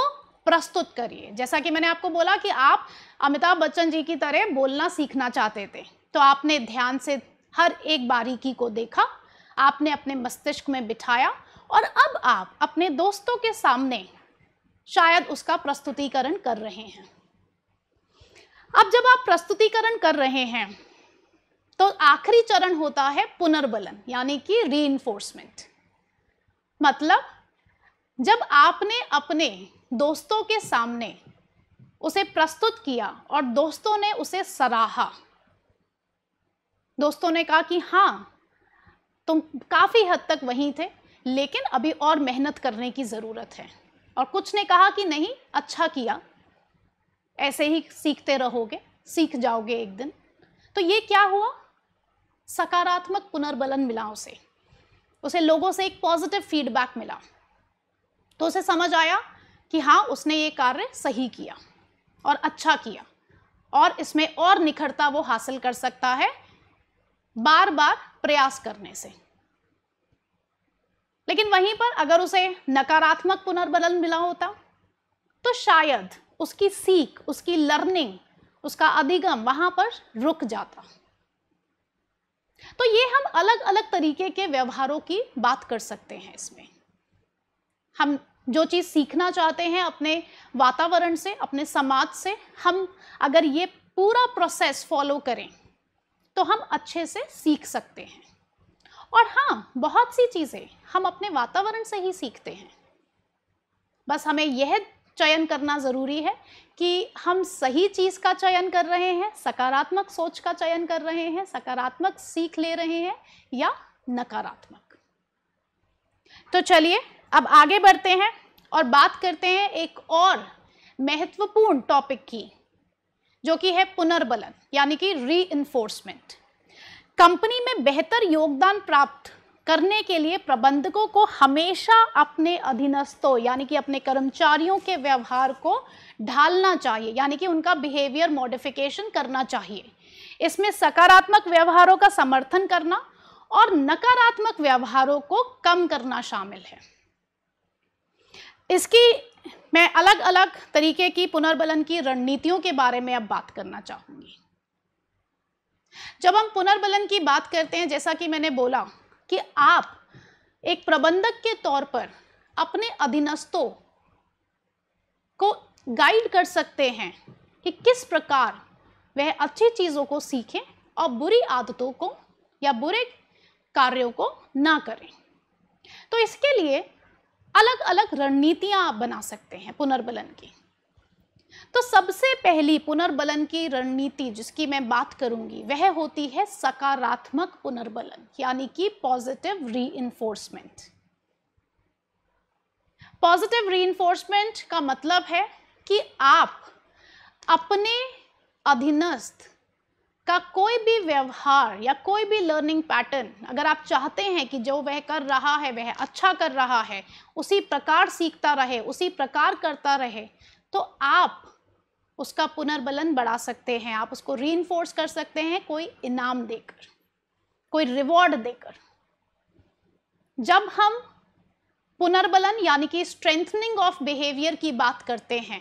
प्रस्तुत करिए जैसा कि मैंने आपको बोला कि आप अमिताभ बच्चन जी की तरह बोलना सीखना चाहते थे तो आपने ध्यान से हर एक बारीकी को देखा आपने अपने मस्तिष्क में बिठाया और अब आप अपने दोस्तों के सामने शायद उसका प्रस्तुतिकरण कर रहे हैं अब जब आप प्रस्तुतिकरण कर रहे हैं तो आखिरी चरण होता है पुनर्बलन यानी कि री मतलब जब आपने अपने दोस्तों के सामने उसे प्रस्तुत किया और दोस्तों ने उसे सराहा दोस्तों ने कहा कि हाँ तुम काफ़ी हद तक वहीं थे लेकिन अभी और मेहनत करने की ज़रूरत है और कुछ ने कहा कि नहीं अच्छा किया ऐसे ही सीखते रहोगे सीख जाओगे एक दिन तो ये क्या हुआ सकारात्मक पुनर्बलन मिला उसे उसे लोगों से एक पॉजिटिव फीडबैक मिला तो उसे समझ आया कि हाँ उसने ये कार्य सही किया और अच्छा किया और इसमें और निखरता वो हासिल कर सकता है बार बार प्रयास करने से लेकिन वहीं पर अगर उसे नकारात्मक पुनर्बलन मिला होता तो शायद उसकी सीख उसकी लर्निंग उसका अधिगम वहां पर रुक जाता तो ये हम अलग अलग तरीके के व्यवहारों की बात कर सकते हैं इसमें हम जो चीज़ सीखना चाहते हैं अपने वातावरण से अपने समाज से हम अगर ये पूरा प्रोसेस फॉलो करें तो हम अच्छे से सीख सकते हैं और हाँ बहुत सी चीज़ें हम अपने वातावरण से ही सीखते हैं बस हमें यह चयन करना ज़रूरी है कि हम सही चीज़ का चयन कर रहे हैं सकारात्मक सोच का चयन कर रहे हैं सकारात्मक सीख ले रहे हैं या नकारात्मक तो चलिए अब आगे बढ़ते हैं और बात करते हैं एक और महत्वपूर्ण टॉपिक की जो कि है पुनर्बलन यानी कि री कंपनी में बेहतर योगदान प्राप्त करने के लिए प्रबंधकों को हमेशा अपने अधीनस्थों यानी कि अपने कर्मचारियों के व्यवहार को ढालना चाहिए यानी कि उनका बिहेवियर मॉडिफिकेशन करना चाहिए इसमें सकारात्मक व्यवहारों का समर्थन करना और नकारात्मक व्यवहारों को कम करना शामिल है इसकी मैं अलग अलग तरीके की पुनर्बलन की रणनीतियों के बारे में अब बात करना चाहूँगी जब हम पुनर्बलन की बात करते हैं जैसा कि मैंने बोला कि आप एक प्रबंधक के तौर पर अपने अधीनस्थों को गाइड कर सकते हैं कि किस प्रकार वह अच्छी चीज़ों को सीखें और बुरी आदतों को या बुरे कार्यों को ना करें तो इसके लिए अलग अलग रणनीतियां आप बना सकते हैं पुनर्बलन की तो सबसे पहली पुनर्बलन की रणनीति जिसकी मैं बात करूंगी वह होती है सकारात्मक पुनर्बलन यानी कि पॉजिटिव री पॉजिटिव री का मतलब है कि आप अपने अधीनस्थ का कोई भी व्यवहार या कोई भी लर्निंग पैटर्न अगर आप चाहते हैं कि जो वह कर रहा है वह अच्छा कर रहा है उसी प्रकार सीखता रहे उसी प्रकार करता रहे तो आप उसका पुनर्बलन बढ़ा सकते हैं आप उसको री कर सकते हैं कोई इनाम देकर कोई रिवॉर्ड देकर जब हम पुनर्बलन यानी कि स्ट्रेंथनिंग ऑफ बिहेवियर की बात करते हैं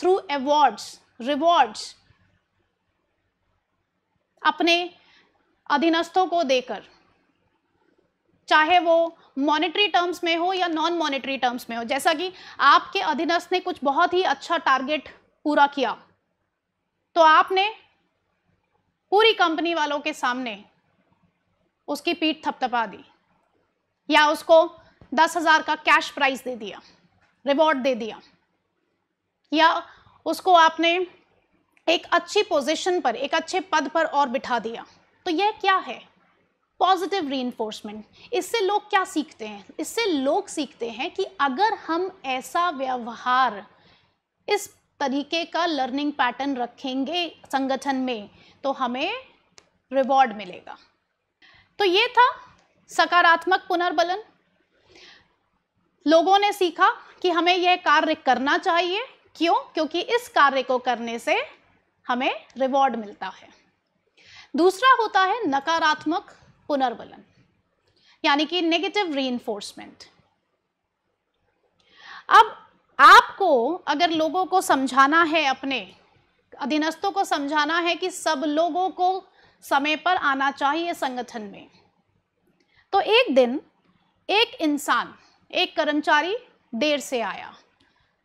थ्रू एवॉर्ड्स रिवॉर्ड्स अपने अधीनस्थों को देकर चाहे वो मॉनेटरी टर्म्स में हो या नॉन मॉनेटरी टर्म्स में हो जैसा कि आपके अधीनस्थ ने कुछ बहुत ही अच्छा टारगेट पूरा किया तो आपने पूरी कंपनी वालों के सामने उसकी पीठ थपथपा दी या उसको दस हजार का कैश प्राइज दे दिया रिवॉर्ड दे दिया या उसको आपने एक अच्छी पोजीशन पर एक अच्छे पद पर और बिठा दिया तो यह क्या है पॉजिटिव री इससे लोग क्या सीखते हैं इससे लोग सीखते हैं कि अगर हम ऐसा व्यवहार इस तरीके का लर्निंग पैटर्न रखेंगे संगठन में तो हमें रिवॉर्ड मिलेगा तो ये था सकारात्मक पुनर्बलन लोगों ने सीखा कि हमें यह कार्य करना चाहिए क्यों क्योंकि इस कार्य को करने से हमें रिवॉर्ड मिलता है दूसरा होता है नकारात्मक पुनर्वलन यानी कि नेगेटिव री अब आपको अगर लोगों को समझाना है अपने अधीनस्थों को समझाना है कि सब लोगों को समय पर आना चाहिए संगठन में तो एक दिन एक इंसान एक कर्मचारी देर से आया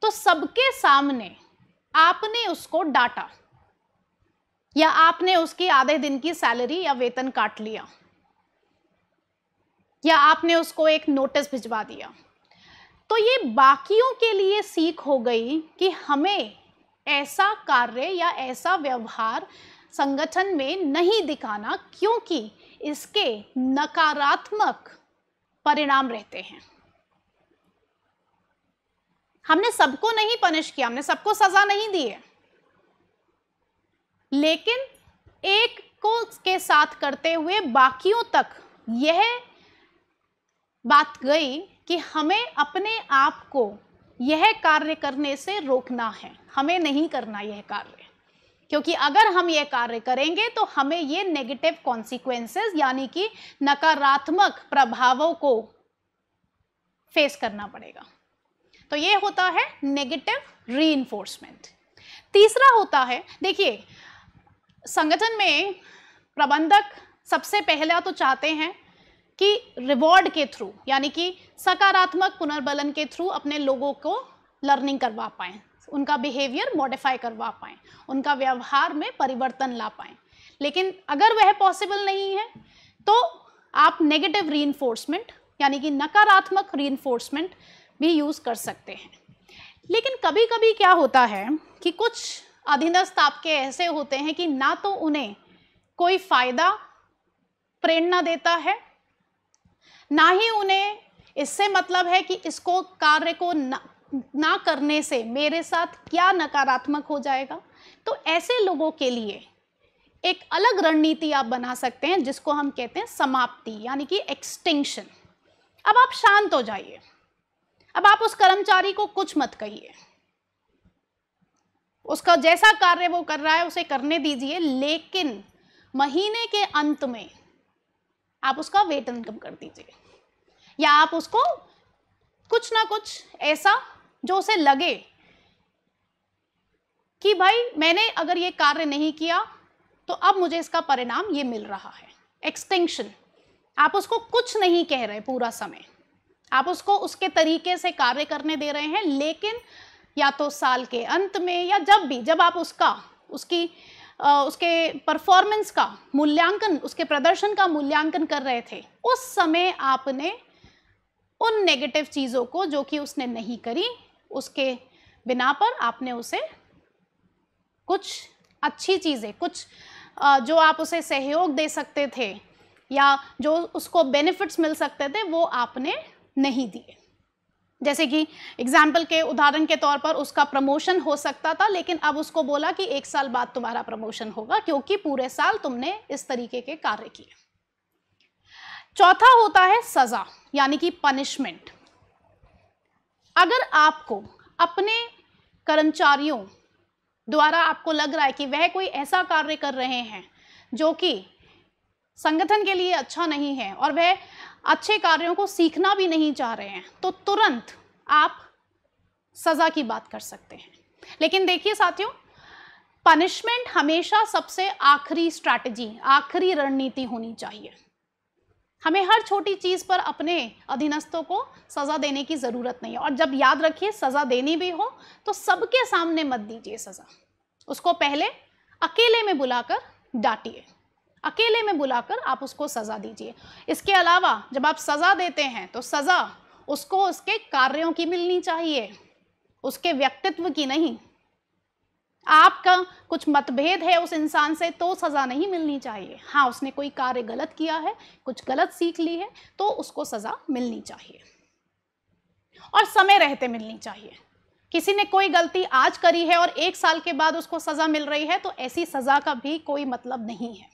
तो सबके सामने आपने उसको डांटा या आपने उसकी आधे दिन की सैलरी या वेतन काट लिया या आपने उसको एक नोटिस भिजवा दिया तो ये बाकियों के लिए सीख हो गई कि हमें ऐसा कार्य या ऐसा व्यवहार संगठन में नहीं दिखाना क्योंकि इसके नकारात्मक परिणाम रहते हैं हमने सबको नहीं पनिश किया हमने सबको सजा नहीं दी है लेकिन एक को के साथ करते हुए बाकियों तक यह बात गई कि हमें अपने आप को यह कार्य करने से रोकना है हमें नहीं करना यह कार्य क्योंकि अगर हम यह कार्य करेंगे तो हमें ये नेगेटिव कॉन्सिक्वेंसेस यानी कि नकारात्मक प्रभावों को फेस करना पड़ेगा तो ये होता है नेगेटिव री तीसरा होता है देखिए संगठन में प्रबंधक सबसे पहला तो चाहते हैं कि रिवॉर्ड के थ्रू यानी कि सकारात्मक पुनर्बलन के थ्रू अपने लोगों को लर्निंग करवा पाएँ उनका बिहेवियर मॉडिफाई करवा पाएँ उनका व्यवहार में परिवर्तन ला पाएँ लेकिन अगर वह पॉसिबल नहीं है तो आप नेगेटिव री यानी कि नकारात्मक री भी यूज़ कर सकते हैं लेकिन कभी कभी क्या होता है कि कुछ अधीनस्थ आपके ऐसे होते हैं कि ना तो उन्हें कोई फायदा प्रेरणा देता है ना ही उन्हें इससे मतलब है कि इसको कार्य को ना, ना करने से मेरे साथ क्या नकारात्मक हो जाएगा तो ऐसे लोगों के लिए एक अलग रणनीति आप बना सकते हैं जिसको हम कहते हैं समाप्ति यानी कि एक्सटिंक्शन अब आप शांत हो जाइए अब आप उस कर्मचारी को कुछ मत कहिए उसका जैसा कार्य वो कर रहा है उसे करने दीजिए लेकिन महीने के अंत में आप उसका वेतन कम कर दीजिए या आप उसको कुछ ना कुछ ऐसा जो उसे लगे कि भाई मैंने अगर ये कार्य नहीं किया तो अब मुझे इसका परिणाम ये मिल रहा है एक्सटेंशन आप उसको कुछ नहीं कह रहे पूरा समय आप उसको उसके तरीके से कार्य करने दे रहे हैं लेकिन या तो साल के अंत में या जब भी जब आप उसका उसकी आ, उसके परफॉर्मेंस का मूल्यांकन उसके प्रदर्शन का मूल्यांकन कर रहे थे उस समय आपने उन नेगेटिव चीज़ों को जो कि उसने नहीं करी उसके बिना पर आपने उसे कुछ अच्छी चीज़ें कुछ जो आप उसे सहयोग दे सकते थे या जो उसको बेनिफिट्स मिल सकते थे वो आपने नहीं दिए जैसे कि एग्जाम्पल के उदाहरण के तौर पर उसका प्रमोशन हो सकता था लेकिन अब उसको बोला कि एक साल बाद तुम्हारा प्रमोशन होगा क्योंकि पूरे साल तुमने इस तरीके के कार्य किए चौथा होता है सज़ा यानी कि पनिशमेंट अगर आपको अपने कर्मचारियों द्वारा आपको लग रहा है कि वह कोई ऐसा कार्य कर रहे हैं जो कि संगठन के लिए अच्छा नहीं है और वह अच्छे कार्यों को सीखना भी नहीं चाह रहे हैं तो तुरंत आप सज़ा की बात कर सकते हैं लेकिन देखिए साथियों पनिशमेंट हमेशा सबसे आखिरी स्ट्रैटेजी आखिरी रणनीति होनी चाहिए हमें हर छोटी चीज़ पर अपने अधीनस्थों को सज़ा देने की ज़रूरत नहीं है और जब याद रखिए सज़ा देनी भी हो तो सबके सामने मत दीजिए सज़ा उसको पहले अकेले में बुलाकर डांटिए अकेले में बुलाकर आप उसको सज़ा दीजिए इसके अलावा जब आप सज़ा देते हैं तो सज़ा उसको उसके कार्यों की मिलनी चाहिए उसके व्यक्तित्व की नहीं आपका कुछ मतभेद है उस इंसान से तो सज़ा नहीं मिलनी चाहिए हाँ उसने कोई कार्य गलत किया है कुछ गलत सीख ली है तो उसको सज़ा मिलनी चाहिए और समय रहते मिलनी चाहिए किसी ने कोई गलती आज करी है और एक साल के बाद उसको सज़ा मिल रही है तो ऐसी सज़ा का भी कोई मतलब नहीं है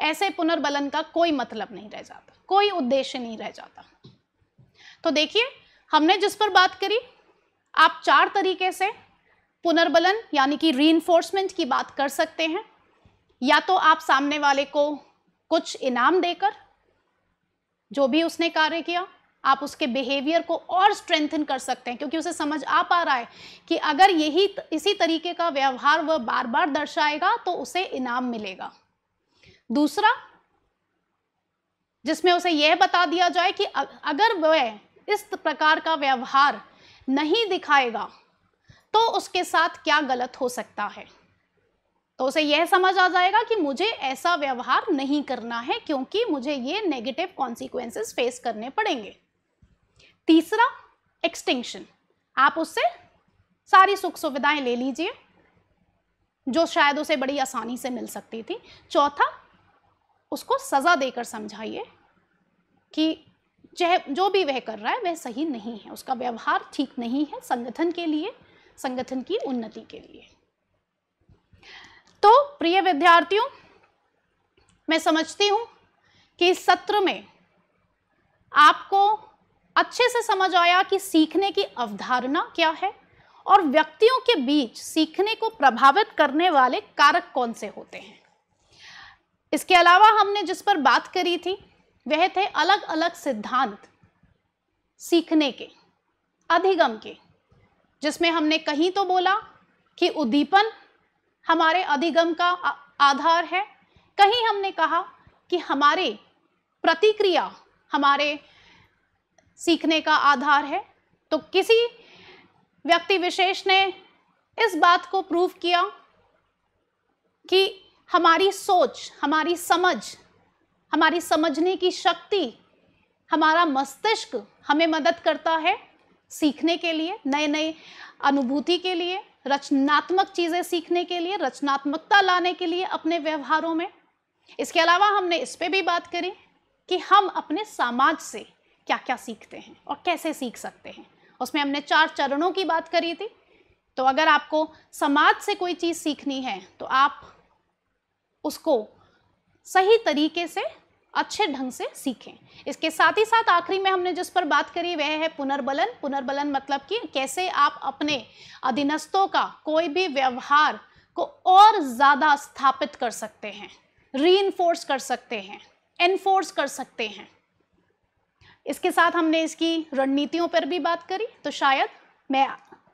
ऐसे पुनर्बलन का कोई मतलब नहीं रह जाता कोई उद्देश्य नहीं रह जाता तो देखिए हमने जिस पर बात करी आप चार तरीके से पुनर्बलन यानी कि री की बात कर सकते हैं या तो आप सामने वाले को कुछ इनाम देकर जो भी उसने कार्य किया आप उसके बिहेवियर को और स्ट्रेंथन कर सकते हैं क्योंकि उसे समझ आ पा रहा है कि अगर यही इसी तरीके का व्यवहार वह बार बार दर्शाएगा तो उसे इनाम मिलेगा दूसरा जिसमें उसे यह बता दिया जाए कि अगर वह इस प्रकार का व्यवहार नहीं दिखाएगा तो उसके साथ क्या गलत हो सकता है तो उसे यह समझ आ जाएगा कि मुझे ऐसा व्यवहार नहीं करना है क्योंकि मुझे ये नेगेटिव कॉन्सिक्वेंसेस फेस करने पड़ेंगे तीसरा एक्सटिंक्शन आप उससे सारी सुख सुविधाएं ले लीजिए जो शायद उसे बड़ी आसानी से मिल सकती थी चौथा उसको सज़ा देकर समझाइए कि चाहे जो भी वह कर रहा है वह सही नहीं है उसका व्यवहार ठीक नहीं है संगठन के लिए संगठन की उन्नति के लिए तो प्रिय विद्यार्थियों मैं समझती हूँ कि इस सत्र में आपको अच्छे से समझ आया कि सीखने की अवधारणा क्या है और व्यक्तियों के बीच सीखने को प्रभावित करने वाले कारक कौन से होते हैं इसके अलावा हमने जिस पर बात करी थी वह थे अलग अलग सिद्धांत सीखने के अधिगम के जिसमें हमने कहीं तो बोला कि उद्दीपन हमारे अधिगम का आधार है कहीं हमने कहा कि हमारे प्रतिक्रिया हमारे सीखने का आधार है तो किसी व्यक्ति विशेष ने इस बात को प्रूव किया कि हमारी सोच हमारी समझ हमारी समझने की शक्ति हमारा मस्तिष्क हमें मदद करता है सीखने के लिए नए नए अनुभूति के लिए रचनात्मक चीज़ें सीखने के लिए रचनात्मकता लाने के लिए अपने व्यवहारों में इसके अलावा हमने इस पर भी बात करी कि हम अपने समाज से क्या क्या सीखते हैं और कैसे सीख सकते हैं उसमें हमने चार चरणों की बात करी थी तो अगर आपको समाज से कोई चीज़ सीखनी है तो आप उसको सही तरीके से अच्छे ढंग से सीखें इसके साथ ही साथ आखिरी में हमने जिस पर बात करी वह है पुनर्बलन पुनर्बलन मतलब कि कैसे आप अपने अधीनस्थों का कोई भी व्यवहार को और ज़्यादा स्थापित कर सकते हैं री कर सकते हैं एनफोर्स कर सकते हैं इसके साथ हमने इसकी रणनीतियों पर भी बात करी तो शायद मैं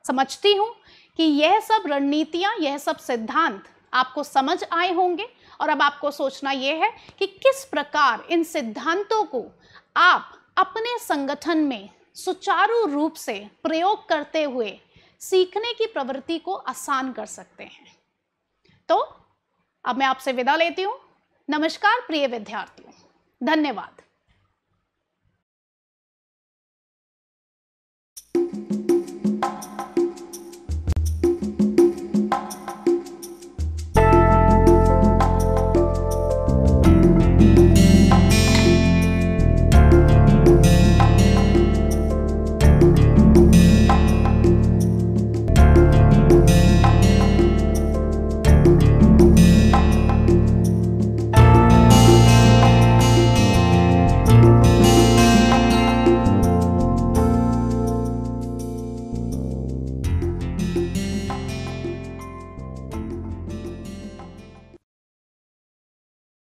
समझती हूँ कि यह सब रणनीतियाँ यह सब सिद्धांत आपको समझ आए होंगे और अब आपको सोचना यह है कि किस प्रकार इन सिद्धांतों को आप अपने संगठन में सुचारू रूप से प्रयोग करते हुए सीखने की प्रवृत्ति को आसान कर सकते हैं तो अब मैं आपसे विदा लेती हूँ नमस्कार प्रिय विद्यार्थियों धन्यवाद